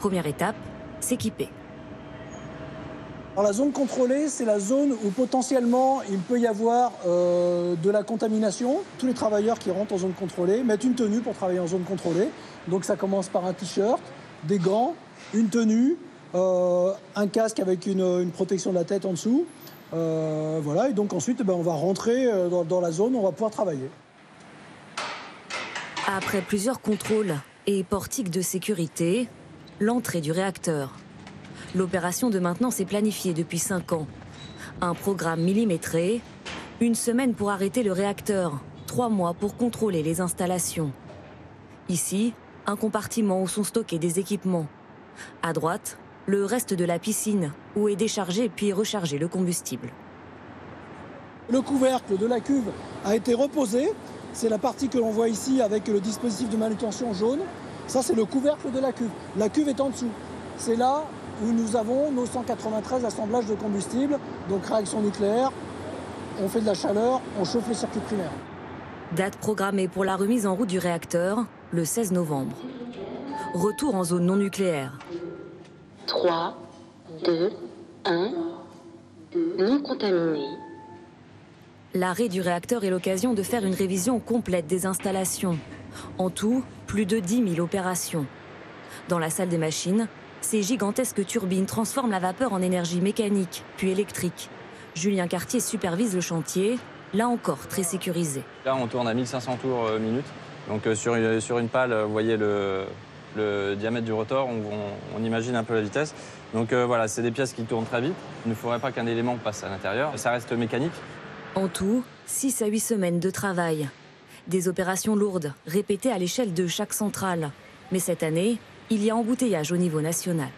Première étape, s'équiper la zone contrôlée, c'est la zone où potentiellement il peut y avoir euh, de la contamination. Tous les travailleurs qui rentrent en zone contrôlée mettent une tenue pour travailler en zone contrôlée. Donc ça commence par un t-shirt, des gants, une tenue, euh, un casque avec une, protection de la tête en dessous. Euh, voilà, et donc ensuite eh ben, on va rentrer dans, dans la zone, où on va pouvoir travailler. Après plusieurs contrôles et portiques de sécurité, l'entrée du réacteur. L'opération de maintenance est planifiée depuis 5 ans. Un programme millimétré, une semaine pour arrêter le réacteur, 3 mois pour contrôler les installations. Ici, un compartiment où sont stockés des équipements. À droite, le reste de la piscine, où est déchargé puis rechargé le combustible. Le couvercle de la cuve a été reposé. C'est la partie que l'on voit ici avec le dispositif de manutention jaune. Ça, c'est le couvercle de la cuve. La cuve est en dessous. C'est là où nous avons nos 193 assemblages de combustible, donc réaction nucléaire, on fait de la chaleur, on chauffe le circuit primaires. Date programmée pour la remise en route du réacteur, le 16 novembre. Retour en zone non nucléaire. 3, 2, 1, non contaminé. L'arrêt du réacteur est l'occasion de faire une révision complète des installations. En tout, plus de 10 000 opérations. Dans la salle des machines, ces gigantesques turbines transforment la vapeur en énergie mécanique, puis électrique. Julien Cartier supervise le chantier, là encore très sécurisé. Là, on tourne à 1500 tours euh, minute. Donc euh, sur, une, sur pale, vous voyez le, diamètre du rotor, on, imagine un peu la vitesse. Donc euh, voilà, c'est des pièces qui tournent très vite. Il ne faudrait pas qu'un élément passe à l'intérieur. Ça reste mécanique. En tout, 6 à 8 semaines de travail. Des opérations lourdes, répétées à l'échelle de chaque centrale. Mais cette année, il y a embouteillage au niveau national.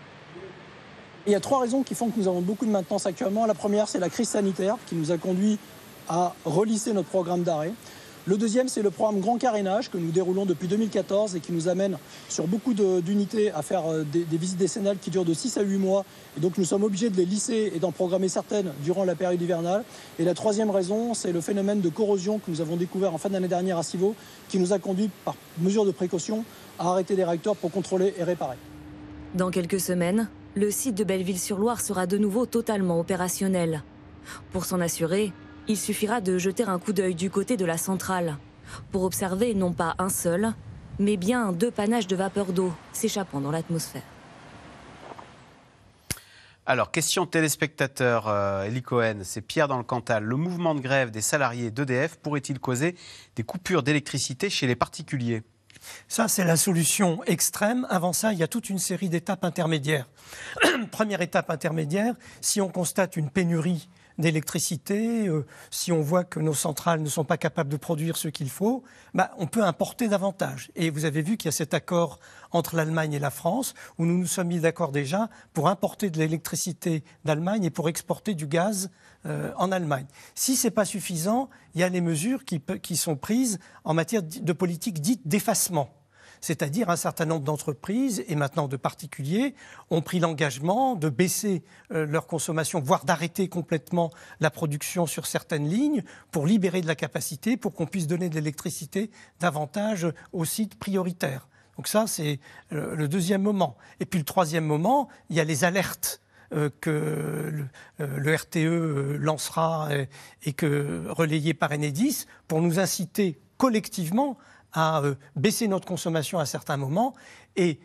Il y a trois raisons qui font que nous avons beaucoup de maintenance actuellement. La première, c'est la crise sanitaire qui nous a conduit à relisser notre programme d'arrêt. Le deuxième, c'est le programme Grand Carénage que nous déroulons depuis 2014 et qui nous amène sur beaucoup d'unités à faire euh, des, visites décennales qui durent de 6 à 8 mois. Et donc nous sommes obligés de les lisser et d'en programmer certaines durant la période hivernale. Et la troisième raison, c'est le phénomène de corrosion que nous avons découvert en fin d'année dernière à Civaux qui nous a conduit par mesure de précaution à arrêter les réacteurs pour contrôler et réparer. Dans quelques semaines, le site de Belleville-sur-Loire sera de nouveau totalement opérationnel. Pour s'en assurer, il suffira de jeter un coup d'œil du côté de la centrale, pour observer non pas un seul, mais bien deux panaches de vapeur d'eau s'échappant dans l'atmosphère. Alors, question téléspectateur, euh, Cohen, c'est Pierre dans le Cantal. Le mouvement de grève des salariés d'EDF pourrait-il causer des coupures d'électricité chez les particuliers ça, c'est la solution extrême. Avant ça, il y a toute une série d'étapes intermédiaires. Première étape intermédiaire, si on constate une pénurie d'électricité, euh, si on voit que nos centrales ne sont pas capables de produire ce qu'il faut, bah, on peut importer davantage. Et vous avez vu qu'il y a cet accord entre l'Allemagne et la France, où nous nous sommes mis d'accord déjà pour importer de l'électricité d'Allemagne et pour exporter du gaz euh, en Allemagne. Si c'est pas suffisant, il y a les mesures qui, qui sont prises en matière de politique dite d'effacement c'est-à-dire un certain nombre d'entreprises et maintenant de particuliers ont pris l'engagement de baisser euh, leur consommation, voire d'arrêter complètement la production sur certaines lignes pour libérer de la capacité, pour qu'on puisse donner de l'électricité davantage aux sites prioritaires. Donc ça, c'est euh, le deuxième moment. Et puis le troisième moment, il y a les alertes euh, que le, RTE e, lancera et que relayé par Enedis pour nous inciter collectivement à euh, baisser notre consommation à certains moments. Et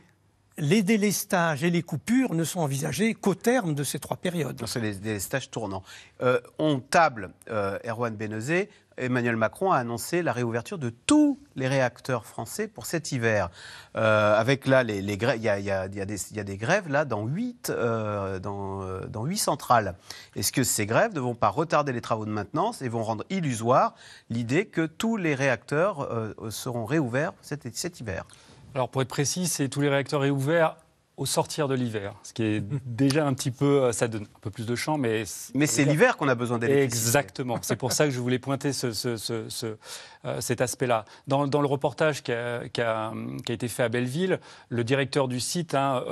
les délestages et les coupures ne sont envisagés qu'au terme de ces trois périodes. C'est les délestages tournants. Euh, on table, euh, Erwan Benezet. Emmanuel Macron a annoncé la réouverture de tous les réacteurs français pour cet hiver. Euh, avec là, les, il y, a des grèves là dans huit euh, dans, euh, centrales. Est-ce que ces grèves ne vont pas retarder les travaux de maintenance et vont rendre illusoire l'idée que tous les réacteurs seront réouverts cet, cet hiver Alors pour être précis, c'est tous les réacteurs réouverts au sortir de l'hiver, ce qui est déjà un petit peu, euh, ça donne un peu plus de champ, mais... Mais c'est l'hiver qu'on a besoin d'électricité. Exactement, c'est pour ça que je voulais pointer ce, ce, euh, cet aspect-là. Dans, le reportage qui a, été fait à Belleville, le directeur du site hein,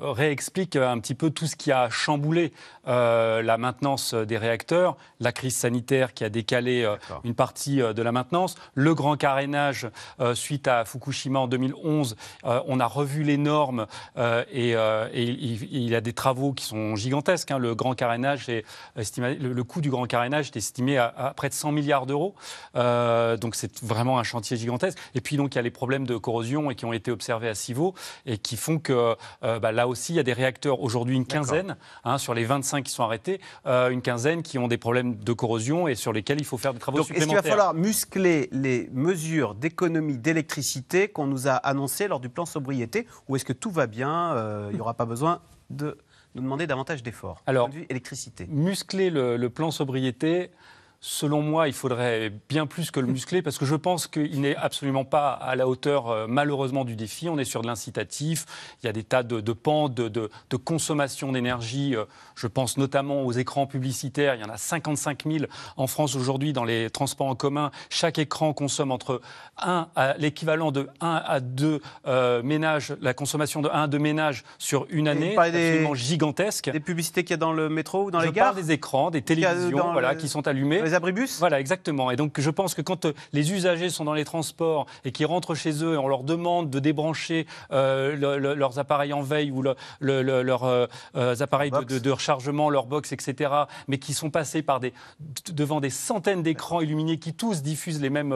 réexplique un petit peu tout ce qui a chamboulé euh, la maintenance des réacteurs, la crise sanitaire qui a décalé euh, une partie de la maintenance, le grand carénage suite à Fukushima en 2011, on a revu les normes et, il, y a des travaux qui sont gigantesques. Hein. le grand carénage est le, coût du grand carénage est estimé à, près de 100 milliards d'euros. Euh, donc c'est vraiment un chantier gigantesque. Et puis donc il y a les problèmes de corrosion qui ont été observés à Civaux et qui font que euh, bah, là aussi il y a des réacteurs aujourd'hui une quinzaine hein, sur les 25 qui sont arrêtés, euh, une quinzaine qui ont des problèmes de corrosion et sur lesquels il faut faire des travaux donc, supplémentaires. Est-ce qu'il va falloir muscler les mesures d'économie d'électricité qu'on nous a annoncées lors du plan sobriété ou est-ce que tout va bien, il n'y aura pas besoin de nous demander davantage d'efforts Alors, électricité. Muscler le plan sobriété, Selon moi, il faudrait bien plus que le muscler parce que je pense qu'il n'est absolument pas à la hauteur, euh, malheureusement, du défi. On est sur de l'incitatif. Il y a des tas de, de pans de, de, consommation d'énergie. Euh, je pense notamment aux écrans publicitaires. Il y en a 55 000 en France aujourd'hui dans les transports en commun. Chaque écran consomme entre l'équivalent de 1 à 2 euh, ménages, la consommation de 1 à 2 ménages sur une année. Absolument des, gigantesque. Des publicités qu'il y a dans le métro ou dans les gares. Parle des écrans, des télévisions, voilà, qui sont allumées. Voilà, exactement. Et donc je pense que quand euh, les usagers sont dans les transports et qu'ils rentrent chez eux et on leur demande de débrancher euh, leurs appareils en veille ou euh, leurs appareils de, rechargement, leurs box, etc., mais qui sont passés devant des centaines d'écrans illuminés qui tous diffusent les mêmes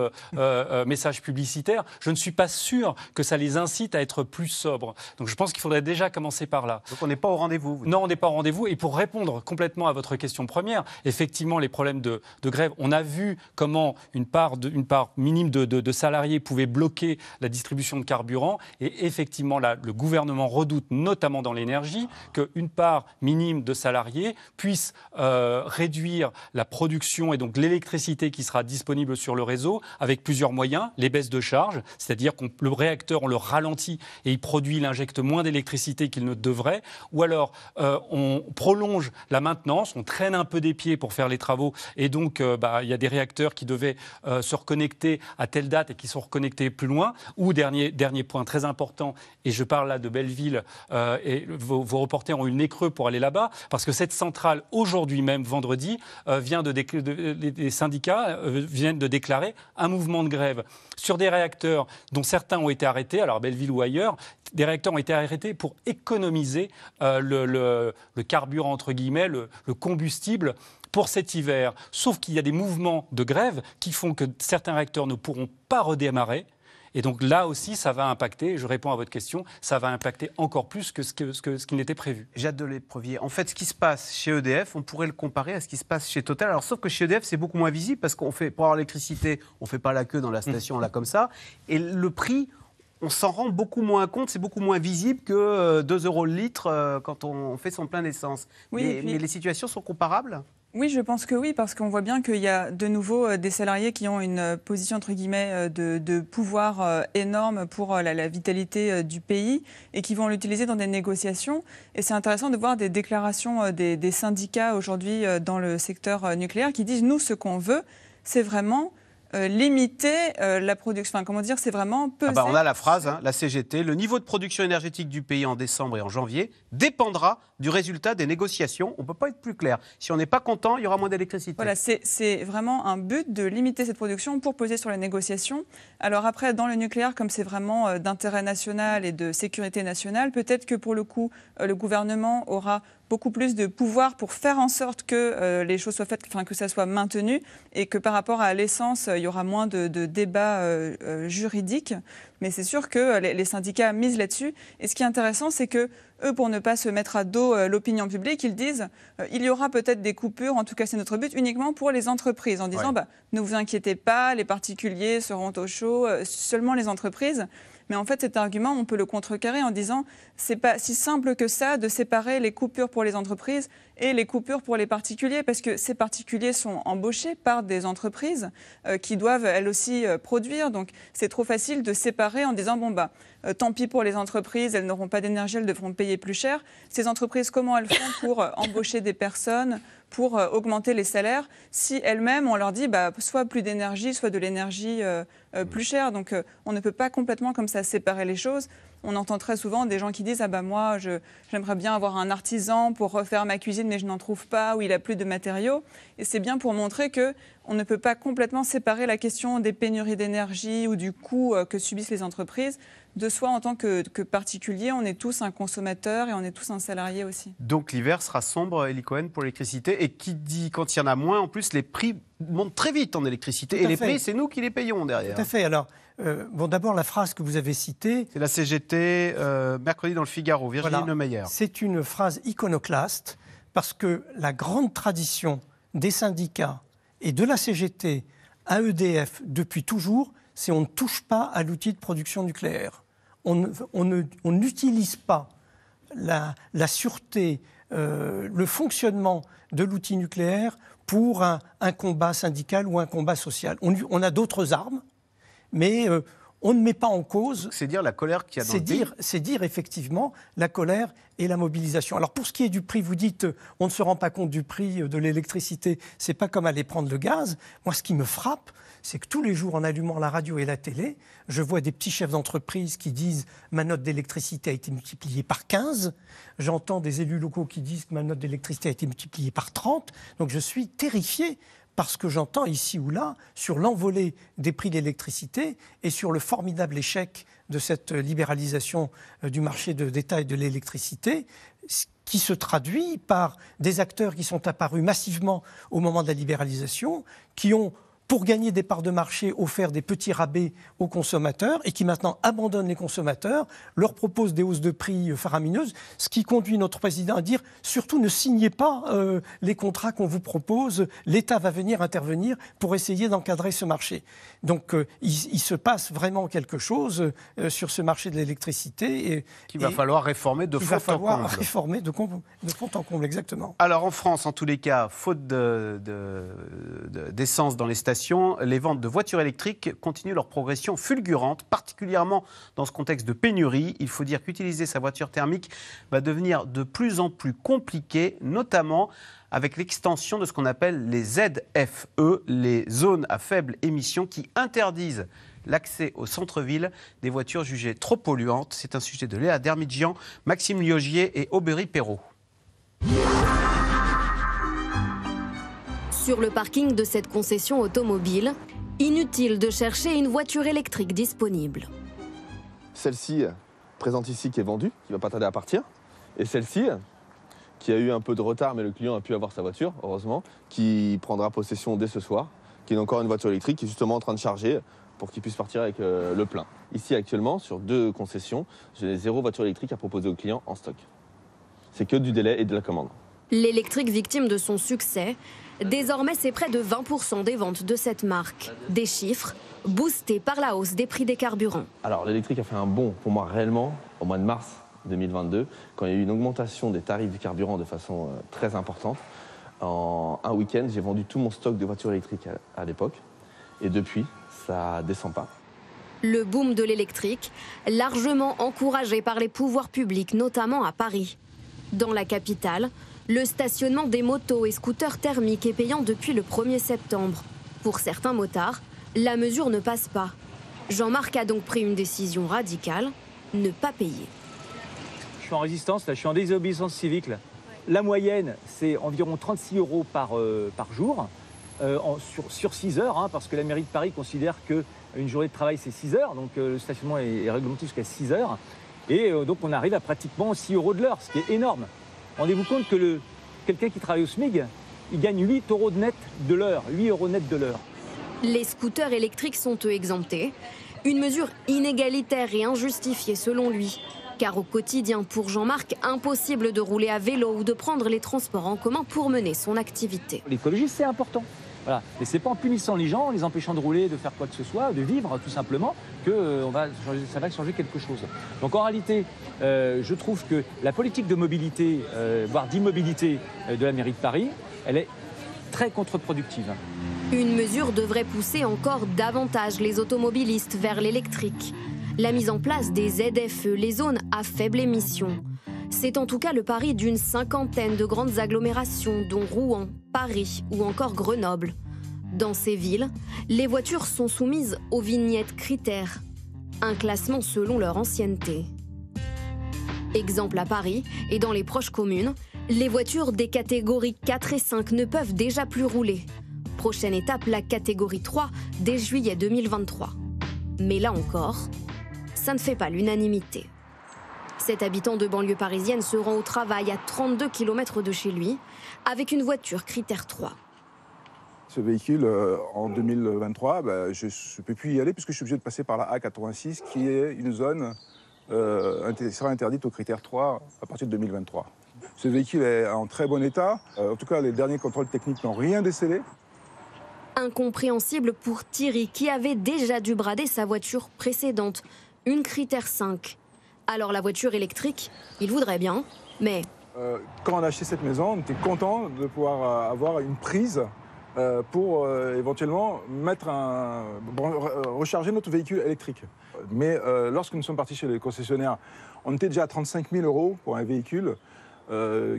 messages publicitaires, je ne suis pas sûr que ça les incite à être plus sobres. Donc je pense qu'il faudrait déjà commencer par là. Donc on n'est pas au rendez-vous. Non, on n'est pas au rendez-vous. Et pour répondre complètement à votre question première, effectivement, les problèmes de, de grève. On a vu comment une part, une part minime de, salariés pouvait bloquer la distribution de carburant. Et effectivement, le gouvernement redoute, notamment dans l'énergie, qu'une part minime de salariés puisse euh, réduire la production et donc l'électricité qui sera disponible sur le réseau avec plusieurs moyens. Les baisses de charges, c'est-à-dire que le réacteur, on le ralentit et il produit, il injecte moins d'électricité qu'il ne devrait. Ou alors, euh, on prolonge la maintenance, on traîne un peu des pieds pour faire les travaux et donc donc bah, il y a des réacteurs qui devaient euh, se reconnecter à telle date et qui sont reconnectés plus loin. Ou dernier, dernier point très important, et je parle là de Belleville, euh, et vos, reporters ont eu le creux pour aller là-bas, parce que cette centrale, aujourd'hui même, vendredi, euh, vient de, les syndicats viennent de déclarer un mouvement de grève sur des réacteurs dont certains ont été arrêtés, alors Belleville ou ailleurs, des réacteurs ont été arrêtés pour économiser le, carburant, entre guillemets, le combustible pour cet hiver. Sauf qu'il y a des mouvements de grève qui font que certains réacteurs ne pourront pas redémarrer. Et donc là aussi, ça va impacter, je réponds à votre question, ça va impacter encore plus que ce, ce, qui n'était prévu. Jade de En fait, ce qui se passe chez EDF, on pourrait le comparer à ce qui se passe chez Total. Alors, sauf que chez EDF, c'est beaucoup moins visible parce qu'on fait, pour avoir l'électricité, on ne fait pas la queue dans la hmm. station, là, comme ça. Et le prix, on s'en rend beaucoup moins compte, c'est beaucoup moins visible que 2 euh, euros le litre euh, quand on fait son plein d'essence. Oui, mais, les situations sont comparables oui, je pense que oui, parce qu'on voit bien qu'il y a de nouveau euh, des salariés qui ont une euh, position, entre guillemets, euh, de, pouvoir énorme pour la, vitalité du pays et qui vont l'utiliser dans des négociations. Et c'est intéressant de voir des déclarations des, syndicats aujourd'hui dans le secteur nucléaire qui disent, nous, ce qu'on veut, c'est vraiment... limiter la production. Enfin, comment dire, c'est vraiment peu. Ah bah, on a la phrase, hein, la CGT, le niveau de production énergétique du pays en décembre et en janvier dépendra du résultat des négociations. On ne peut pas être plus clair. Si on n'est pas content, il y aura moins d'électricité. Voilà, c'est vraiment un but de limiter cette production pour poser sur les négociations. Alors après, dans le nucléaire, comme c'est vraiment euh, d'intérêt national et de sécurité nationale, peut-être que pour le coup, euh, le gouvernement aura beaucoup plus de pouvoir pour faire en sorte que euh, les choses soient faites, que ça soit maintenu et que par rapport à l'essence, il y aura moins de, débats juridiques. Mais c'est sûr que les syndicats misent là-dessus. Et ce qui est intéressant, c'est que eux, pour ne pas se mettre à dos euh, l'opinion publique, ils disent euh, il y aura peut-être des coupures, en tout cas c'est notre but, uniquement pour les entreprises, en disant bah, ne vous inquiétez pas, les particuliers seront au chaud, euh, seulement les entreprises. Mais en fait, cet argument, on peut le contrecarrer en disant c'est pas si simple que ça de séparer les coupures pour les entreprises et les coupures pour les particuliers, parce que ces particuliers sont embauchés par des entreprises euh, qui doivent elles aussi euh, produire. Donc c'est trop facile de séparer en disant bon bah euh, tant pis pour les entreprises, elles n'auront pas d'énergie, elles devront payer plus cher. Ces entreprises, comment elles font pour embaucher des personnes, pour augmenter les salaires, si elles-mêmes on leur dit bah, soit plus d'énergie, soit de l'énergie plus chère. Donc on ne peut pas complètement comme ça séparer les choses on entend très souvent des gens qui disent Ah bah moi, j'aimerais bien avoir un artisan pour refaire ma cuisine, mais je n'en trouve pas, ou il a plus de matériaux. Et c'est bien pour montrer que on ne peut pas complètement séparer la question des pénuries d'énergie ou du coût euh, que subissent les entreprises de soi en tant que, particulier. On est tous un consommateur et on est tous un salarié aussi. Donc l'hiver sera sombre, Eli pour l'électricité. Et qui dit quand il y en a moins, en plus, les prix montent très vite en électricité. et les prix, c'est nous qui les payons derrière. Tout à fait. Alors, euh, d'abord, la phrase que vous avez citée. C'est la CGT, euh, mercredi dans le Figaro, Virginie voilà, C'est une phrase iconoclaste, parce que la grande tradition des syndicats et de la CGT à EDF depuis toujours, c'est on ne touche pas à l'outil de production nucléaire. On n'utilise pas la, sûreté, euh, le fonctionnement de l'outil nucléaire pour un, combat syndical ou un combat social. on a d'autres armes, mais euh, on ne met pas en cause. C'est dire la colère qui a dans c'est dire, C'est dire effectivement la colère et la mobilisation. Alors pour ce qui est du prix, vous dites euh, on ne se rend pas compte du prix euh, de l'électricité, c'est pas comme aller prendre le gaz. Moi, ce qui me frappe, c'est que tous les jours, en allumant la radio et la télé, je vois des petits chefs d'entreprise qui disent ma note d'électricité a été multipliée par 15. J'entends des élus locaux qui disent ma note d'électricité a été multipliée par 30. Donc je suis terrifié parce que j'entends ici ou là sur l'envolée des prix de l'électricité et sur le formidable échec de cette libéralisation euh, du marché de détail de l'électricité, qui se traduit par des acteurs qui sont apparus massivement au moment de la libéralisation, qui ont pour gagner des parts de marché, offert des petits rabais aux consommateurs et qui maintenant abandonnent les consommateurs, leur propose des hausses de prix euh, faramineuses, ce qui conduit notre président à dire surtout ne signez pas euh, les contrats qu'on vous propose, l'État va venir intervenir pour essayer d'encadrer ce marché. Donc euh, il, se passe vraiment quelque chose sur ce marché de l'électricité. Qu'il va falloir réformer de fond en comble. Il va falloir réformer de, de fond en comble, exactement. Alors en France, en tous les cas, faute d'essence de, dans les stations, les ventes de voitures électriques continuent leur progression fulgurante, particulièrement dans ce contexte de pénurie. Il faut dire qu'utiliser sa voiture thermique va devenir de plus en plus compliqué, notamment avec l'extension de ce qu'on appelle les ZFE, les zones à faible émission qui interdisent l'accès au centre-ville des voitures jugées trop polluantes. C'est un sujet de Léa Dermidjian, Maxime Liogier et Aubery Perrault sur le parking de cette concession automobile. Inutile de chercher une voiture électrique disponible. Celle-ci, euh, présente ici, qui est vendue, qui va pas tarder à partir. Et celle-ci, euh, qui a eu un peu de retard, mais le client a pu avoir sa voiture, heureusement, qui prendra possession dès ce soir, qui est encore une voiture électrique, qui est justement en train de charger euh, pour qu'il puisse partir avec le plein. Ici, actuellement, sur deux concessions, j'ai zéro voiture électrique à proposer au client en stock. C'est que du délai et de la commande. L'électrique victime de son succès, désormais c'est près de 20% des ventes de cette marque. Des chiffres boostés par la hausse des prix des carburants. Alors l'électrique a fait un bond pour moi réellement au mois de mars 2022, quand il y a eu une augmentation des tarifs du carburant de façon euh, très importante. En un week-end, j'ai vendu tout mon stock de voitures électriques à, l'époque. Et depuis, ça descend pas. Le boom de l'électrique, largement encouragé par les pouvoirs publics, notamment à Paris. Dans la capitale, le stationnement des motos et scooters thermiques est payant depuis le 1er septembre. Pour certains motards, la mesure ne passe pas. Jean-Marc a donc pris une décision radicale, ne pas payer. Je suis en résistance, là, je suis en désobéissance civique. La moyenne, c'est environ 36 euros par, euh, jour, euh, sur, 6 heures, hein, parce que la mairie de Paris considère qu'une journée de travail, c'est 6 heures, donc euh, le stationnement est, est réglementé jusqu'à 6 heures. Et donc on arrive à pratiquement 6 euros de l'heure, ce qui est énorme. Rendez-vous compte que le, quelqu'un qui travaille au SMIG, il gagne 8 euros de net de l'heure, 8 euros net de l'heure. Les scooters électriques sont eux exemptés. Une mesure inégalitaire et injustifiée selon lui. Car au quotidien, pour Jean-Marc, impossible de rouler à vélo ou de prendre les transports en commun pour mener son activité. L'écologie, c'est important. Voilà. Et c'est pas en punissant les gens, en les empêchant de rouler, de faire quoi que ce soit, de vivre tout simplement, que euh, va ça va changer quelque chose. Donc en réalité, euh, je trouve que la politique de mobilité, euh, voire d'immobilité de la mairie de Paris, elle est très contre-productive. Une mesure devrait pousser encore davantage les automobilistes vers l'électrique. La mise en place des ZFE, les zones à faible émission. C'est en tout cas le pari d'une cinquantaine de grandes agglomérations, dont Rouen, Paris ou encore Grenoble. Dans ces villes, les voitures sont soumises aux vignettes critères, un classement selon leur ancienneté. Exemple à Paris et dans les proches communes, les voitures des catégories 4 et 5 ne peuvent déjà plus rouler. Prochaine étape, la catégorie 3 dès juillet 2023. Mais là encore, ça ne fait pas l'unanimité cet habitant de banlieue parisienne se rend au travail à 32 km de chez lui avec une voiture critère 3. Ce véhicule, euh, en 2023, bah, je ne peux plus y aller puisque je suis obligé de passer par la A86 qui est une zone euh, sera interdite au critère 3 à partir de 2023. Ce véhicule est en très bon état. Euh, en tout cas, les derniers contrôles techniques n'ont rien décelé. Incompréhensible pour Thierry qui avait déjà dû brader sa voiture précédente, une critère 5. Alors la voiture électrique, il voudrait bien, mais... Euh, quand on a acheté cette maison, on était content de pouvoir euh, avoir une prise euh, pour éventuellement mettre un, recharger notre véhicule électrique. Mais lorsque nous sommes partis chez les concessionnaires, on était déjà à 35 000 euros pour un véhicule.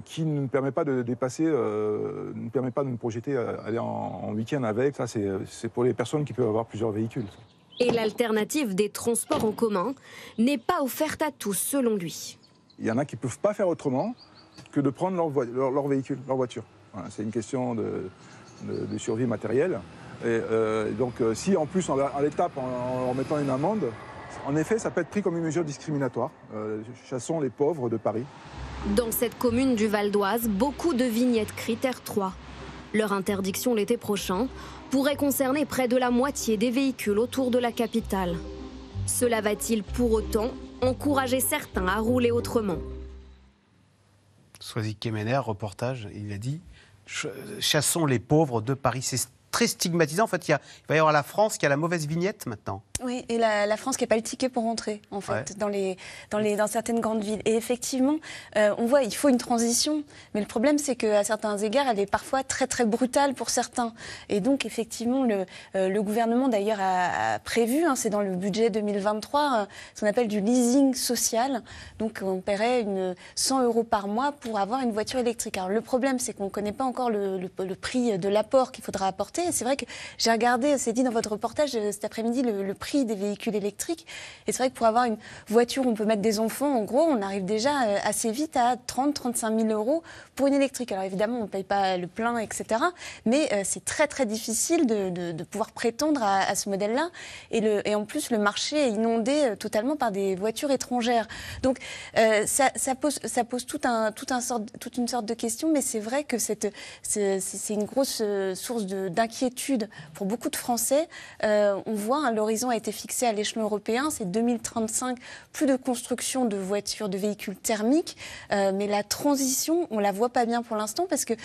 qui ne nous permet pas de dépasser, ne permet pas de nous projeter à aller en, en week-end avec. Ça, c'est pour les personnes qui peuvent avoir plusieurs véhicules et l'alternative des transports en commun n'est pas offerte à tous selon lui. Il y en a qui ne peuvent pas faire autrement que de prendre leur, leur, véhicule, leur voiture. c'est une question de, survie matérielle. Et euh, donc euh, si en plus on, à l'étape en, mettant une amende, en effet ça peut être pris comme une mesure discriminatoire. Euh, chassons les pauvres de Paris. Dans cette commune du Val d'Oise, beaucoup de vignettes critères 3. Leur interdiction l'été prochain pourrait concerner près de la moitié des véhicules autour de la capitale. Cela va-t-il pour autant encourager certains à rouler autrement Soisy Kemener, reportage, il a dit chassons les pauvres de Paris. C'est très stigmatisant. En fait, il va y avoir la France qui a la mauvaise vignette maintenant. Oui, et la, France qui n'a pas le ticket pour rentrer, en fait, dans, les, dans, les, mm. dans certaines grandes villes. Et effectivement, euh, on voit, il faut une transition, mais le problème, c'est qu'à certains égards, elle est parfois très, très brutale pour certains. Et donc, effectivement, le, euh, le gouvernement, d'ailleurs, a, prévu, hein, c'est dans le budget 2023, euh, ce qu'on appelle du leasing social. Donc, on paierait une 100 euros par mois pour avoir une voiture électrique. Alors, le problème, c'est qu'on ne connaît pas encore le, le prix de l'apport qu'il faudra apporter. C'est vrai que j'ai regardé, c'est dit dans votre reportage cet après-midi, le prix des véhicules électriques. Et c'est vrai que pour avoir une voiture où on peut mettre des enfants, en gros, on arrive déjà euh, assez vite à 30-35 000 euros pour une électrique. Alors évidemment, on ne paye pas le plein, etc. Mais euh, c'est très très difficile de, de, pouvoir prétendre à, ce modèle-là. Et, et, en plus, le marché est inondé euh, totalement par des voitures étrangères. Donc ça, pose, ça pose tout un, tout un sort toute une sorte de question, mais c'est vrai que c'est une grosse source d'inquiétude pour beaucoup de Français. on voit à hein, l'horizon été fixé à l'échelon européen. C'est 2035, plus de construction de voitures, de véhicules thermiques. Euh, mais la transition, on ne la voit pas bien pour l'instant parce que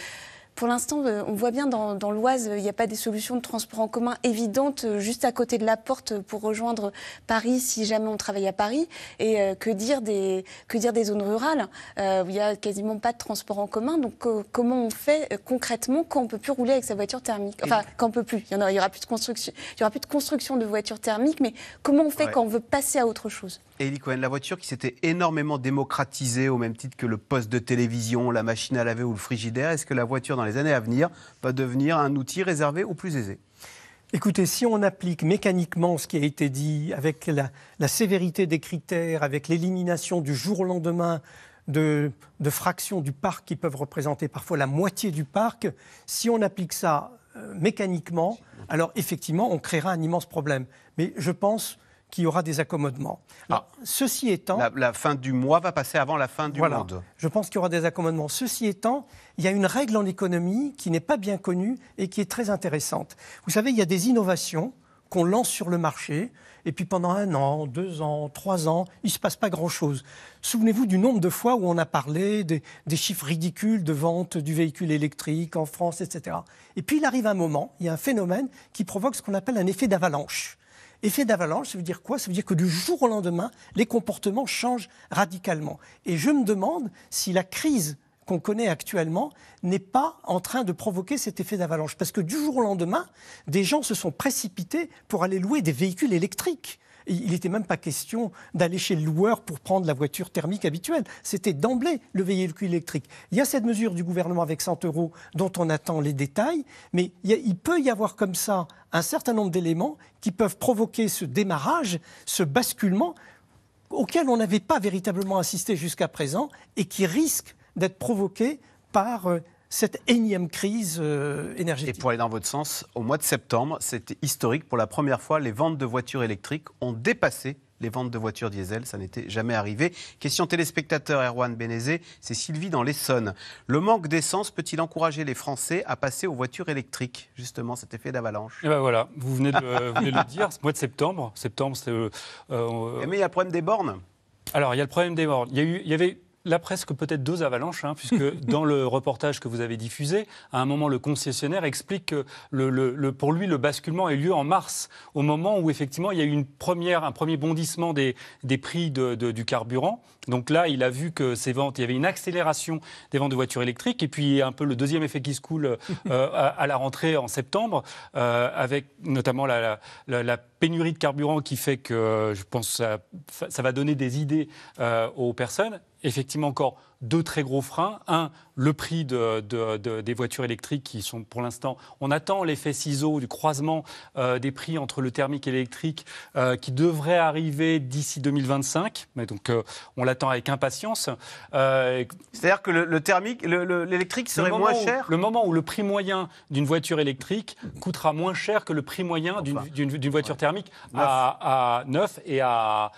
pour l'instant, euh, on voit bien dans, l'Oise, euh, il n'y a pas des solutions de transport en commun évidentes euh, juste à côté de la porte pour rejoindre Paris si jamais on travaille à Paris. Et que, dire des, que dire des zones rurales où il n'y a quasiment pas de transport en commun. Donc comment on fait concrètement quand on ne peut plus rouler avec sa voiture thermique Enfin, quand on peut plus. Il n'y aura, aura, plus de construction de voitures thermiques, mais comment on fait quand on veut passer à autre chose Élie Cohen, la voiture qui s'était énormément démocratisée au même titre que le poste de télévision, la machine à laver ou le frigidaire, est-ce que la voiture dans les années à venir va devenir un outil réservé aux plus aisés Écoutez, si on applique mécaniquement ce qui a été dit, avec la, sévérité des critères, avec l'élimination du jour au lendemain de, fractions du parc qui peuvent représenter parfois la moitié du parc, si on applique ça euh, mécaniquement, alors effectivement, on créera un immense problème. Mais je pense qu'il y aura des accommodements. Ah. ceci étant... La, fin du mois va passer avant la fin du voilà, monde. Je pense qu'il y aura des accommodements. Ceci étant, il y a une règle en économie qui n'est pas bien connue et qui est très intéressante. Vous savez, il y a des innovations qu'on lance sur le marché, et puis pendant un an, deux ans, trois ans, il ne se passe pas grand-chose. Souvenez-vous du nombre de fois où on a parlé des, des, chiffres ridicules de vente du véhicule électrique en France, etc. Et puis il arrive un moment, il y a un phénomène qui provoque ce qu'on appelle un effet d'avalanche. Effet d'avalanche, ça veut dire quoi Ça veut dire que du jour au lendemain, les comportements changent radicalement. Et je me demande si la crise qu'on connaît actuellement n'est pas en train de provoquer cet effet d'avalanche. Parce que du jour au lendemain, des gens se sont précipités pour aller louer des véhicules électriques il n'était même pas question d'aller chez le loueur pour prendre la voiture thermique habituelle. C'était d'emblée le véhicule électrique. Il y a cette mesure du gouvernement avec 100 euros dont on attend les détails, mais il, peut y avoir comme ça un certain nombre d'éléments qui peuvent provoquer ce démarrage, ce basculement auquel on n'avait pas véritablement assisté jusqu'à présent et qui risque d'être provoqué par euh, cette énième crise euh, énergétique. Et pour aller dans votre sens, au mois de septembre, c'était historique. Pour la première fois, les ventes de voitures électriques ont dépassé les ventes de voitures diesel. Ça n'était jamais arrivé. Question téléspectateur Erwan Benezé, c'est Sylvie dans l'Essonne. Le manque d'essence peut-il encourager les Français à passer aux voitures électriques Justement, cet effet d'avalanche. Et eh ben voilà, vous venez de, le dire, mois de septembre. Septembre, euh, euh, eh, Mais il y a le problème des bornes. Alors, il y a le problème des bornes. il y avait Là, presque peut-être deux avalanches, hein, puisque dans le reportage que vous avez diffusé, à un moment, le concessionnaire explique que le, pour lui, le basculement a eu lieu en mars, au moment où effectivement il y a eu une première, un premier bondissement des, prix du carburant. Donc là, il a vu que ces ventes, il y avait une accélération des ventes de voitures électriques, et puis un peu le deuxième effet qui se coule euh, à, la rentrée en septembre, euh, avec notamment la, pénurie de carburant qui fait que euh, je pense ça, va donner des idées aux personnes effectivement encore deux très gros freins. Un, le prix des voitures électriques qui sont pour l'instant, on attend l'effet ciseau du croisement euh, des prix entre le thermique et l'électrique euh, qui devrait arriver d'ici 2025. Mais donc euh, on l'attend avec impatience. C'est-à-dire que le, thermique, l'électrique serait moins cher. Le moment où le prix moyen d'une voiture électrique coûtera moins cher que le prix moyen d'une voiture thermique à, neuf et à,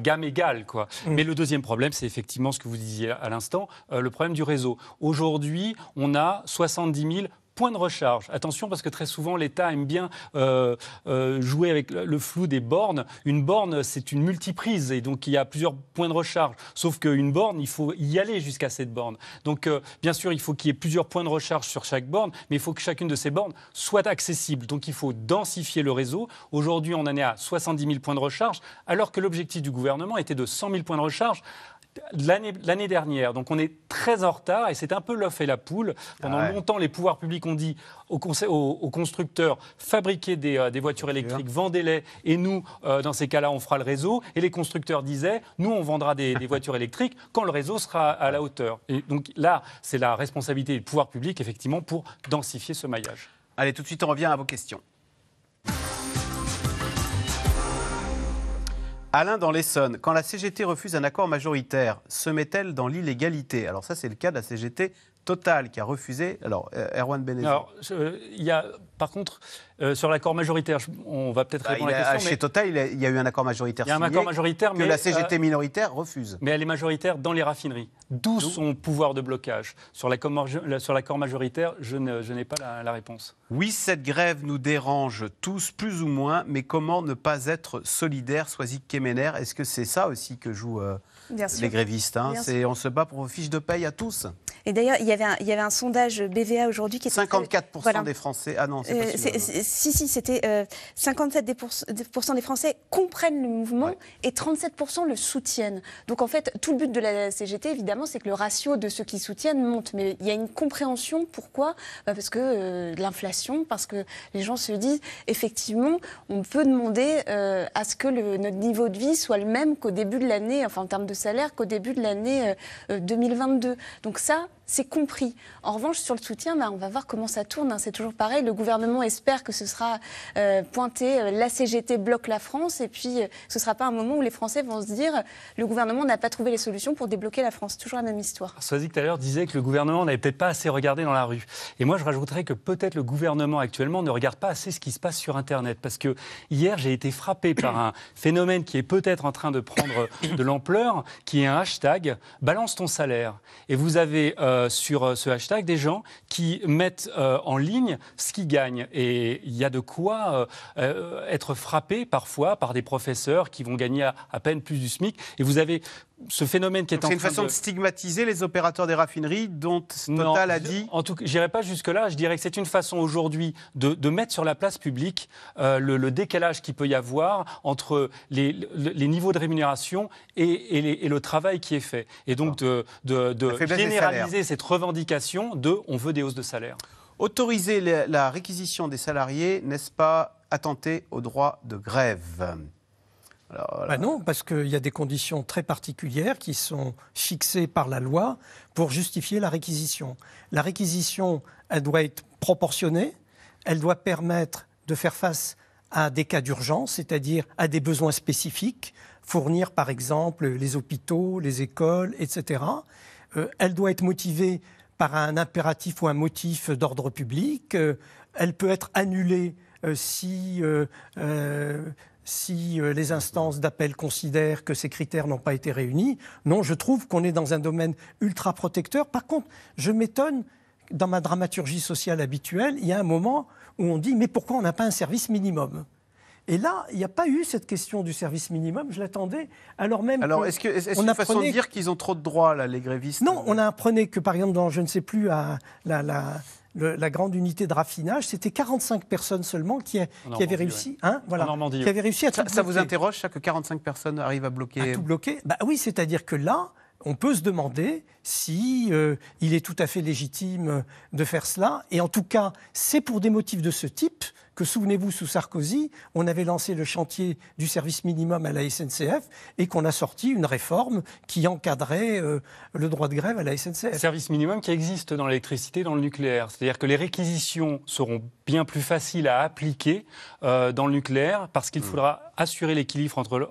gamme égale. Quoi. Mm. Mais le deuxième problème, c'est effectivement ce que vous disiez à l'instant euh, le problème du réseau. Aujourd'hui, on a 70 000 points de recharge. Attention parce que très souvent l'État aime bien euh, euh, jouer avec le flou des bornes. Une borne, c'est une multiprise et donc il y a plusieurs points de recharge. Sauf qu'une borne, il faut y aller jusqu'à cette borne. Donc bien sûr, il faut qu'il y ait plusieurs points de recharge sur chaque borne, mais il faut que chacune de ces bornes soit accessible. Donc il faut densifier le réseau. Aujourd'hui, on en est à 70 000 points de recharge, alors que l'objectif du gouvernement était de 100 000 points de recharge l'année dernière. Donc on est très en retard et c'est un peu l'œuf et la poule. Pendant longtemps, les pouvoirs publics ont dit aux, constructeurs fabriquez des, euh, voitures électriques, vendez-les et nous, euh, dans ces cas-là, on fera le réseau. Et les constructeurs disaient nous, on vendra des, voitures électriques quand le réseau sera à la hauteur. Et donc là, c'est la responsabilité des pouvoirs publics, effectivement, pour densifier ce maillage. Allez, tout de suite, on revient à vos questions. Alain dans l'Essonne, quand la CGT refuse un accord majoritaire, se met-elle dans l'illégalité Alors ça, c'est le cas de la CGT Total qui a refusé. Alors, euh, Erwan Benezou. Alors, il y a, par contre, euh, sur l'accord majoritaire, on va peut-être bah, répondre à la question. Chez Total, il, y a eu un accord majoritaire. Il y a un accord majoritaire, que mais. la CGT euh, minoritaire refuse. Mais elle est majoritaire dans les raffineries, d'où son pouvoir de blocage. Sur l'accord majoritaire, je n'ai pas la, réponse. Oui, cette grève nous dérange tous, plus ou moins, mais comment ne pas être solidaire, y Kemener Est-ce que c'est ça aussi que jouent les grévistes hein? On se bat pour vos fiches de paye à tous. Et d'ailleurs, il, y avait un, il y avait un sondage BVA aujourd'hui qui était. 54% des Français. Ah non, c'est pas euh, hein. Si, si, c'était 57% euh, des, Français comprennent le mouvement et 37% le soutiennent. Donc en fait, tout le but de la CGT, évidemment, c'est que le ratio de ceux qui soutiennent monte. Mais il y a une compréhension. Pourquoi bah, Parce que euh, l'inflation, parce que les gens se disent, effectivement, on peut demander à ce que notre niveau de vie soit le même qu'au début de l'année, enfin en termes de salaire, qu'au début de l'année 2022. Donc ça, c'est compris. En revanche, sur le soutien, bah, on va voir comment ça tourne. Hein. C'est toujours pareil. Le gouvernement espère que ce sera euh, pointé, euh, la CGT bloque la France, et puis euh, ce ne sera pas un moment où les Français vont se dire le gouvernement n'a pas trouvé les solutions pour débloquer la France. Toujours la même histoire. Soazic tout à l'heure disait que le gouvernement n'avait peut-être pas assez regardé dans la rue. Et moi, je rajouterais que peut-être le gouvernement actuellement ne regarde pas assez ce qui se passe sur Internet. Parce que hier, j'ai été frappé par un phénomène qui est peut-être en train de prendre de l'ampleur, qui est un hashtag balance ton salaire. Et vous avez. Euh, euh, sur euh, ce hashtag des gens qui mettent euh, en ligne ce qu'ils gagnent. Et il y a de quoi être frappé parfois par des professeurs qui vont gagner à peine plus du SMIC. Et vous avez ce phénomène qui C'est une façon de... stigmatiser les opérateurs des raffineries dont Total a dit. En tout cas, j'irai pas jusque-là. Je dirais que c'est une façon aujourd'hui de, mettre sur la place publique euh, le, décalage qu'il peut y avoir entre les, niveaux de rémunération et, le travail qui est fait. Et donc de, de généraliser cette revendication de on veut des hausses de salaire. Autoriser la réquisition des salariés, n'est-ce pas attenter au droit de grève bah non, parce qu'il y a des conditions très particulières qui sont fixées par la loi pour justifier la réquisition. La réquisition, elle doit être proportionnée, elle doit permettre de faire face à des cas d'urgence, c'est-à-dire à des besoins spécifiques, fournir par exemple les hôpitaux, les écoles, etc. Euh, elle doit être motivée par un impératif ou un motif d'ordre public. Euh, elle peut être annulée euh, si si euh, les instances d'appel considèrent que ces critères n'ont pas été réunis. Non, je trouve qu'on est dans un domaine ultra protecteur. Par contre, je m'étonne, dans ma dramaturgie sociale habituelle, il y a un moment où on dit mais pourquoi on n'a pas un service minimum et là, il n'y a pas eu cette question du service minimum, je l'attendais, alors même Alors, est-ce on a façon dire qu'ils ont trop de droits, là, les grévistes Non, on a apprenait que, par exemple, dans, je ne sais plus, à la la grande unité de raffinage, c'était 45 personnes seulement qui, hein, avaient réussi. réussi à tout ça, bloquer. ça vous interroge, ça, que 45 personnes arrivent à bloquer À tout bloquer bah Oui, c'est-à-dire que là, on peut se demander si euh, il est tout à fait légitime euh, de faire cela. Et en tout cas, c'est pour des motifs de ce type que, souvenez-vous, sous Sarkozy, on avait lancé le chantier du service minimum à la SNCF et qu'on a sorti une réforme qui encadrait euh, le droit de grève à la SNCF. Service minimum qui existe dans l'électricité, dans le nucléaire. C'est-à-dire que les réquisitions seront bien plus faciles à appliquer euh, dans le nucléaire parce qu'il mmh. faudra assurer l'équilibre entre,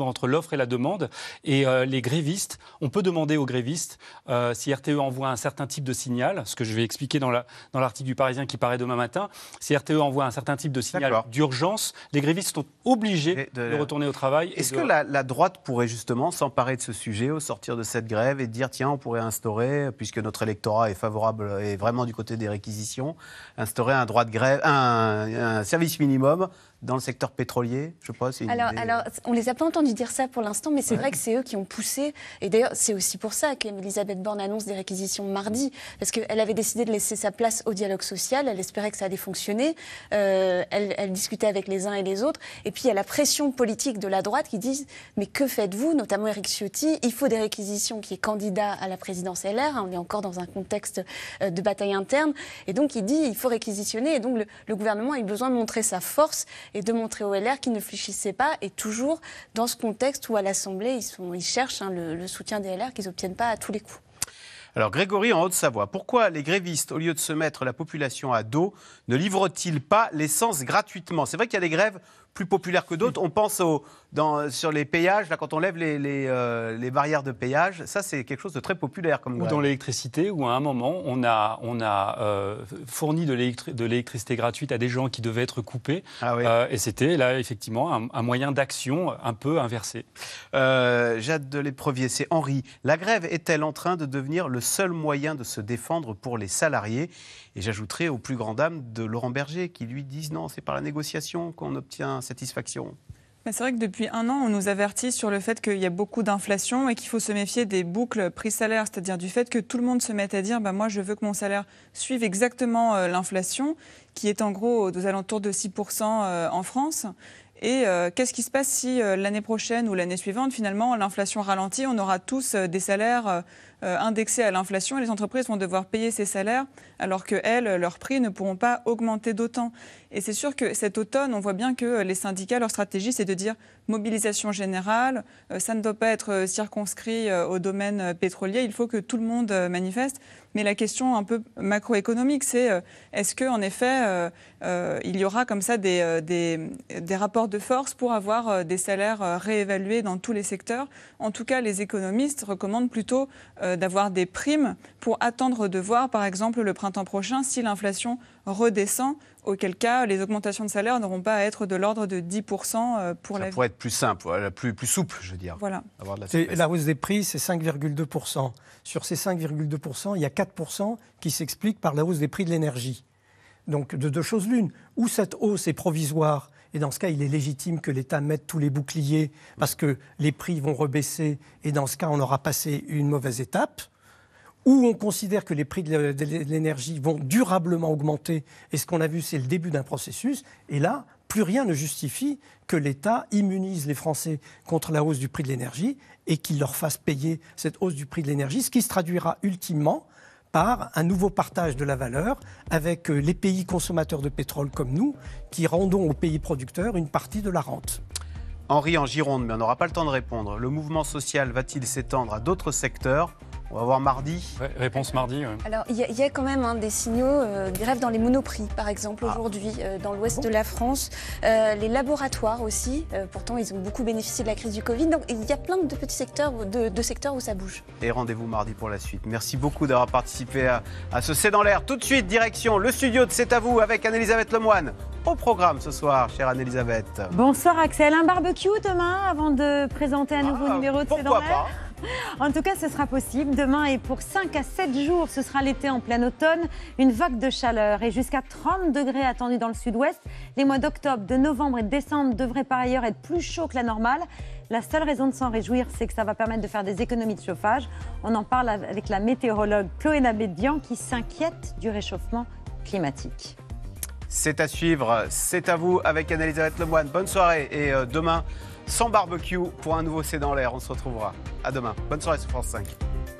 entre l'offre et la demande. Et euh, les grévistes, on peut demander aux grévistes euh, si RTE envoie un certain type de signal, ce que je vais expliquer dans l'article la, dans du Parisien qui paraît demain matin, si RTE envoie un certain type de signal d'urgence, les grévistes sont obligés de... retourner au travail. Est-ce que la, droite pourrait justement s'emparer de ce sujet au sortir de cette grève et dire tiens, on pourrait instaurer, puisque notre électorat est favorable et vraiment du côté des réquisitions, instaurer un droit de grève, un service minimum dans le secteur pétrolier, je pense. – Alors, on alors, on les a pas entendus dire ça pour l'instant, mais c'est vrai que c'est eux qui ont poussé. Et d'ailleurs, c'est aussi pour ça qu'Elisabeth Borne annonce des réquisitions mardi, parce qu'elle avait décidé de laisser sa place au dialogue social. Elle espérait que ça allait fonctionner. Euh, elle, discutait avec les uns et les autres. Et puis, il y a la pression politique de la droite qui dit Mais que faites-vous Notamment Eric Ciotti. Il faut des réquisitions qui est candidat à la présidence LR. On est encore dans un contexte euh, de bataille interne. Et donc, il dit Il faut réquisitionner. Et donc, le, le gouvernement a eu besoin de montrer sa force et de montrer aux LR qu'ils ne fléchissaient pas et toujours dans ce contexte où à l'Assemblée, ils, cherchent hein, le, le soutien des LR qu'ils n'obtiennent pas à tous les coups. Alors Grégory en Haute-Savoie, pourquoi les grévistes, au lieu de se mettre la population à dos, ne livrent-ils pas l'essence gratuitement C'est vrai qu'il y a des grèves plus populaire que d'autres. On pense au, dans, sur les payages, là, quand on lève les, les, euh, barrières de payage, ça, c'est quelque chose de très populaire. Comme ou dans l'électricité, où à un moment, on a, on a euh, fourni de l'électricité gratuite à des gens qui devaient être coupés. Ah euh, et c'était, là, effectivement, un, un moyen d'action un peu inversé. Jade de l'Éprevier, c'est Henri. La grève est-elle en train de devenir le seul moyen de se défendre pour les salariés et j'ajouterai aux plus grand dames de Laurent Berger qui lui disent non, c'est par la négociation qu'on obtient satisfaction. c'est vrai que depuis un an, on nous avertit sur le fait qu'il y a beaucoup d'inflation et qu'il faut se méfier des boucles prix-salaire, c'est-à-dire du fait que tout le monde se mette à dire bah, Moi, je veux que mon salaire suive exactement euh, l'inflation, qui est en gros aux alentours de 6% euh, en France. Et euh, qu'est-ce qui se passe si l'année prochaine ou l'année suivante, finalement, l'inflation ralentit On aura tous des salaires euh, indexés à l'inflation et les entreprises vont devoir payer ces salaires alors que elles, leurs prix ne pourront pas augmenter d'autant. Et c'est sûr que cet automne, on voit bien que euh, les syndicats, leur stratégie, c'est de dire mobilisation générale, euh, ça ne doit pas être circonscrit au domaine pétrolier, il faut que tout le monde manifeste. Mais la question un peu macroéconomique, c'est est-ce que en effet il y aura comme ça des, des, des rapports de force pour avoir des salaires réévalués dans tous les secteurs En tout cas, les économistes recommandent plutôt euh, d'avoir des primes pour attendre de voir, par exemple, le printemps prochain, si l'inflation redescend, auquel cas les augmentations de salaire n'auront pas à être de l'ordre de 10% euh, pour Ça Pour pourrait être plus simple, plus, plus souple, je veux dire. Voilà. la, hausse des prix, c'est 5,2%. Sur ces 5,2%, il y a 4% qui s'expliquent par la hausse des prix de l'énergie. Donc de deux choses l'une, ou cette hausse est provisoire et dans ce cas, il est légitime que l'État mette tous les boucliers parce que les prix vont rebaisser et dans ce cas, on aura passé une mauvaise étape où on considère que les prix de l'énergie vont durablement augmenter, et ce qu'on a vu, c'est le début d'un processus, et là, plus rien ne justifie que l'État immunise les Français contre la hausse du prix de l'énergie et qu'il leur fasse payer cette hausse du prix de l'énergie, ce qui se traduira ultimement par un nouveau partage de la valeur avec euh, les pays consommateurs de pétrole comme nous, qui rendons aux pays producteurs une partie de la rente. Henri en Gironde, mais on n'aura pas le temps de répondre. Le mouvement social va-t-il s'étendre à d'autres secteurs on va voir mardi. réponse mardi. Alors, il y, a quand même hein, des signaux de euh, grève dans les monoprix, par exemple, ah. aujourd'hui, euh, dans l'ouest ah de la France. Euh, les laboratoires aussi. pourtant, ils ont beaucoup bénéficié de la crise du Covid. Donc, il y a plein de petits secteurs, de, secteurs où ça bouge. Et rendez-vous mardi pour la suite. Merci beaucoup d'avoir participé à, ce C'est dans l'air. Tout de suite, direction le studio de C'est à vous avec Anne-Elisabeth Lemoine. Au programme ce soir, chère Anne-Elisabeth. Bonsoir, Axel. Un barbecue demain avant de présenter un nouveau ah, numéro de C'est dans l'air en tout cas, ce sera possible demain et pour 5 à 7 jours, ce sera l'été en plein automne, une vague de chaleur et jusqu'à 30 degrés attendus dans le sud-ouest. Les mois d'octobre, de novembre et de décembre devraient par ailleurs être plus chauds que la normale. La seule raison de s'en réjouir, c'est que ça va permettre de faire des économies de chauffage. On en parle avec la météorologue Chloé Nabédian qui s'inquiète du réchauffement climatique. C'est à suivre, c'est à vous avec Anne-Elisabeth Lemoine. Bonne soirée et euh, demain sans barbecue pour un nouveau C dans l'air. On se retrouvera. À demain. Bonne soirée sur France 5.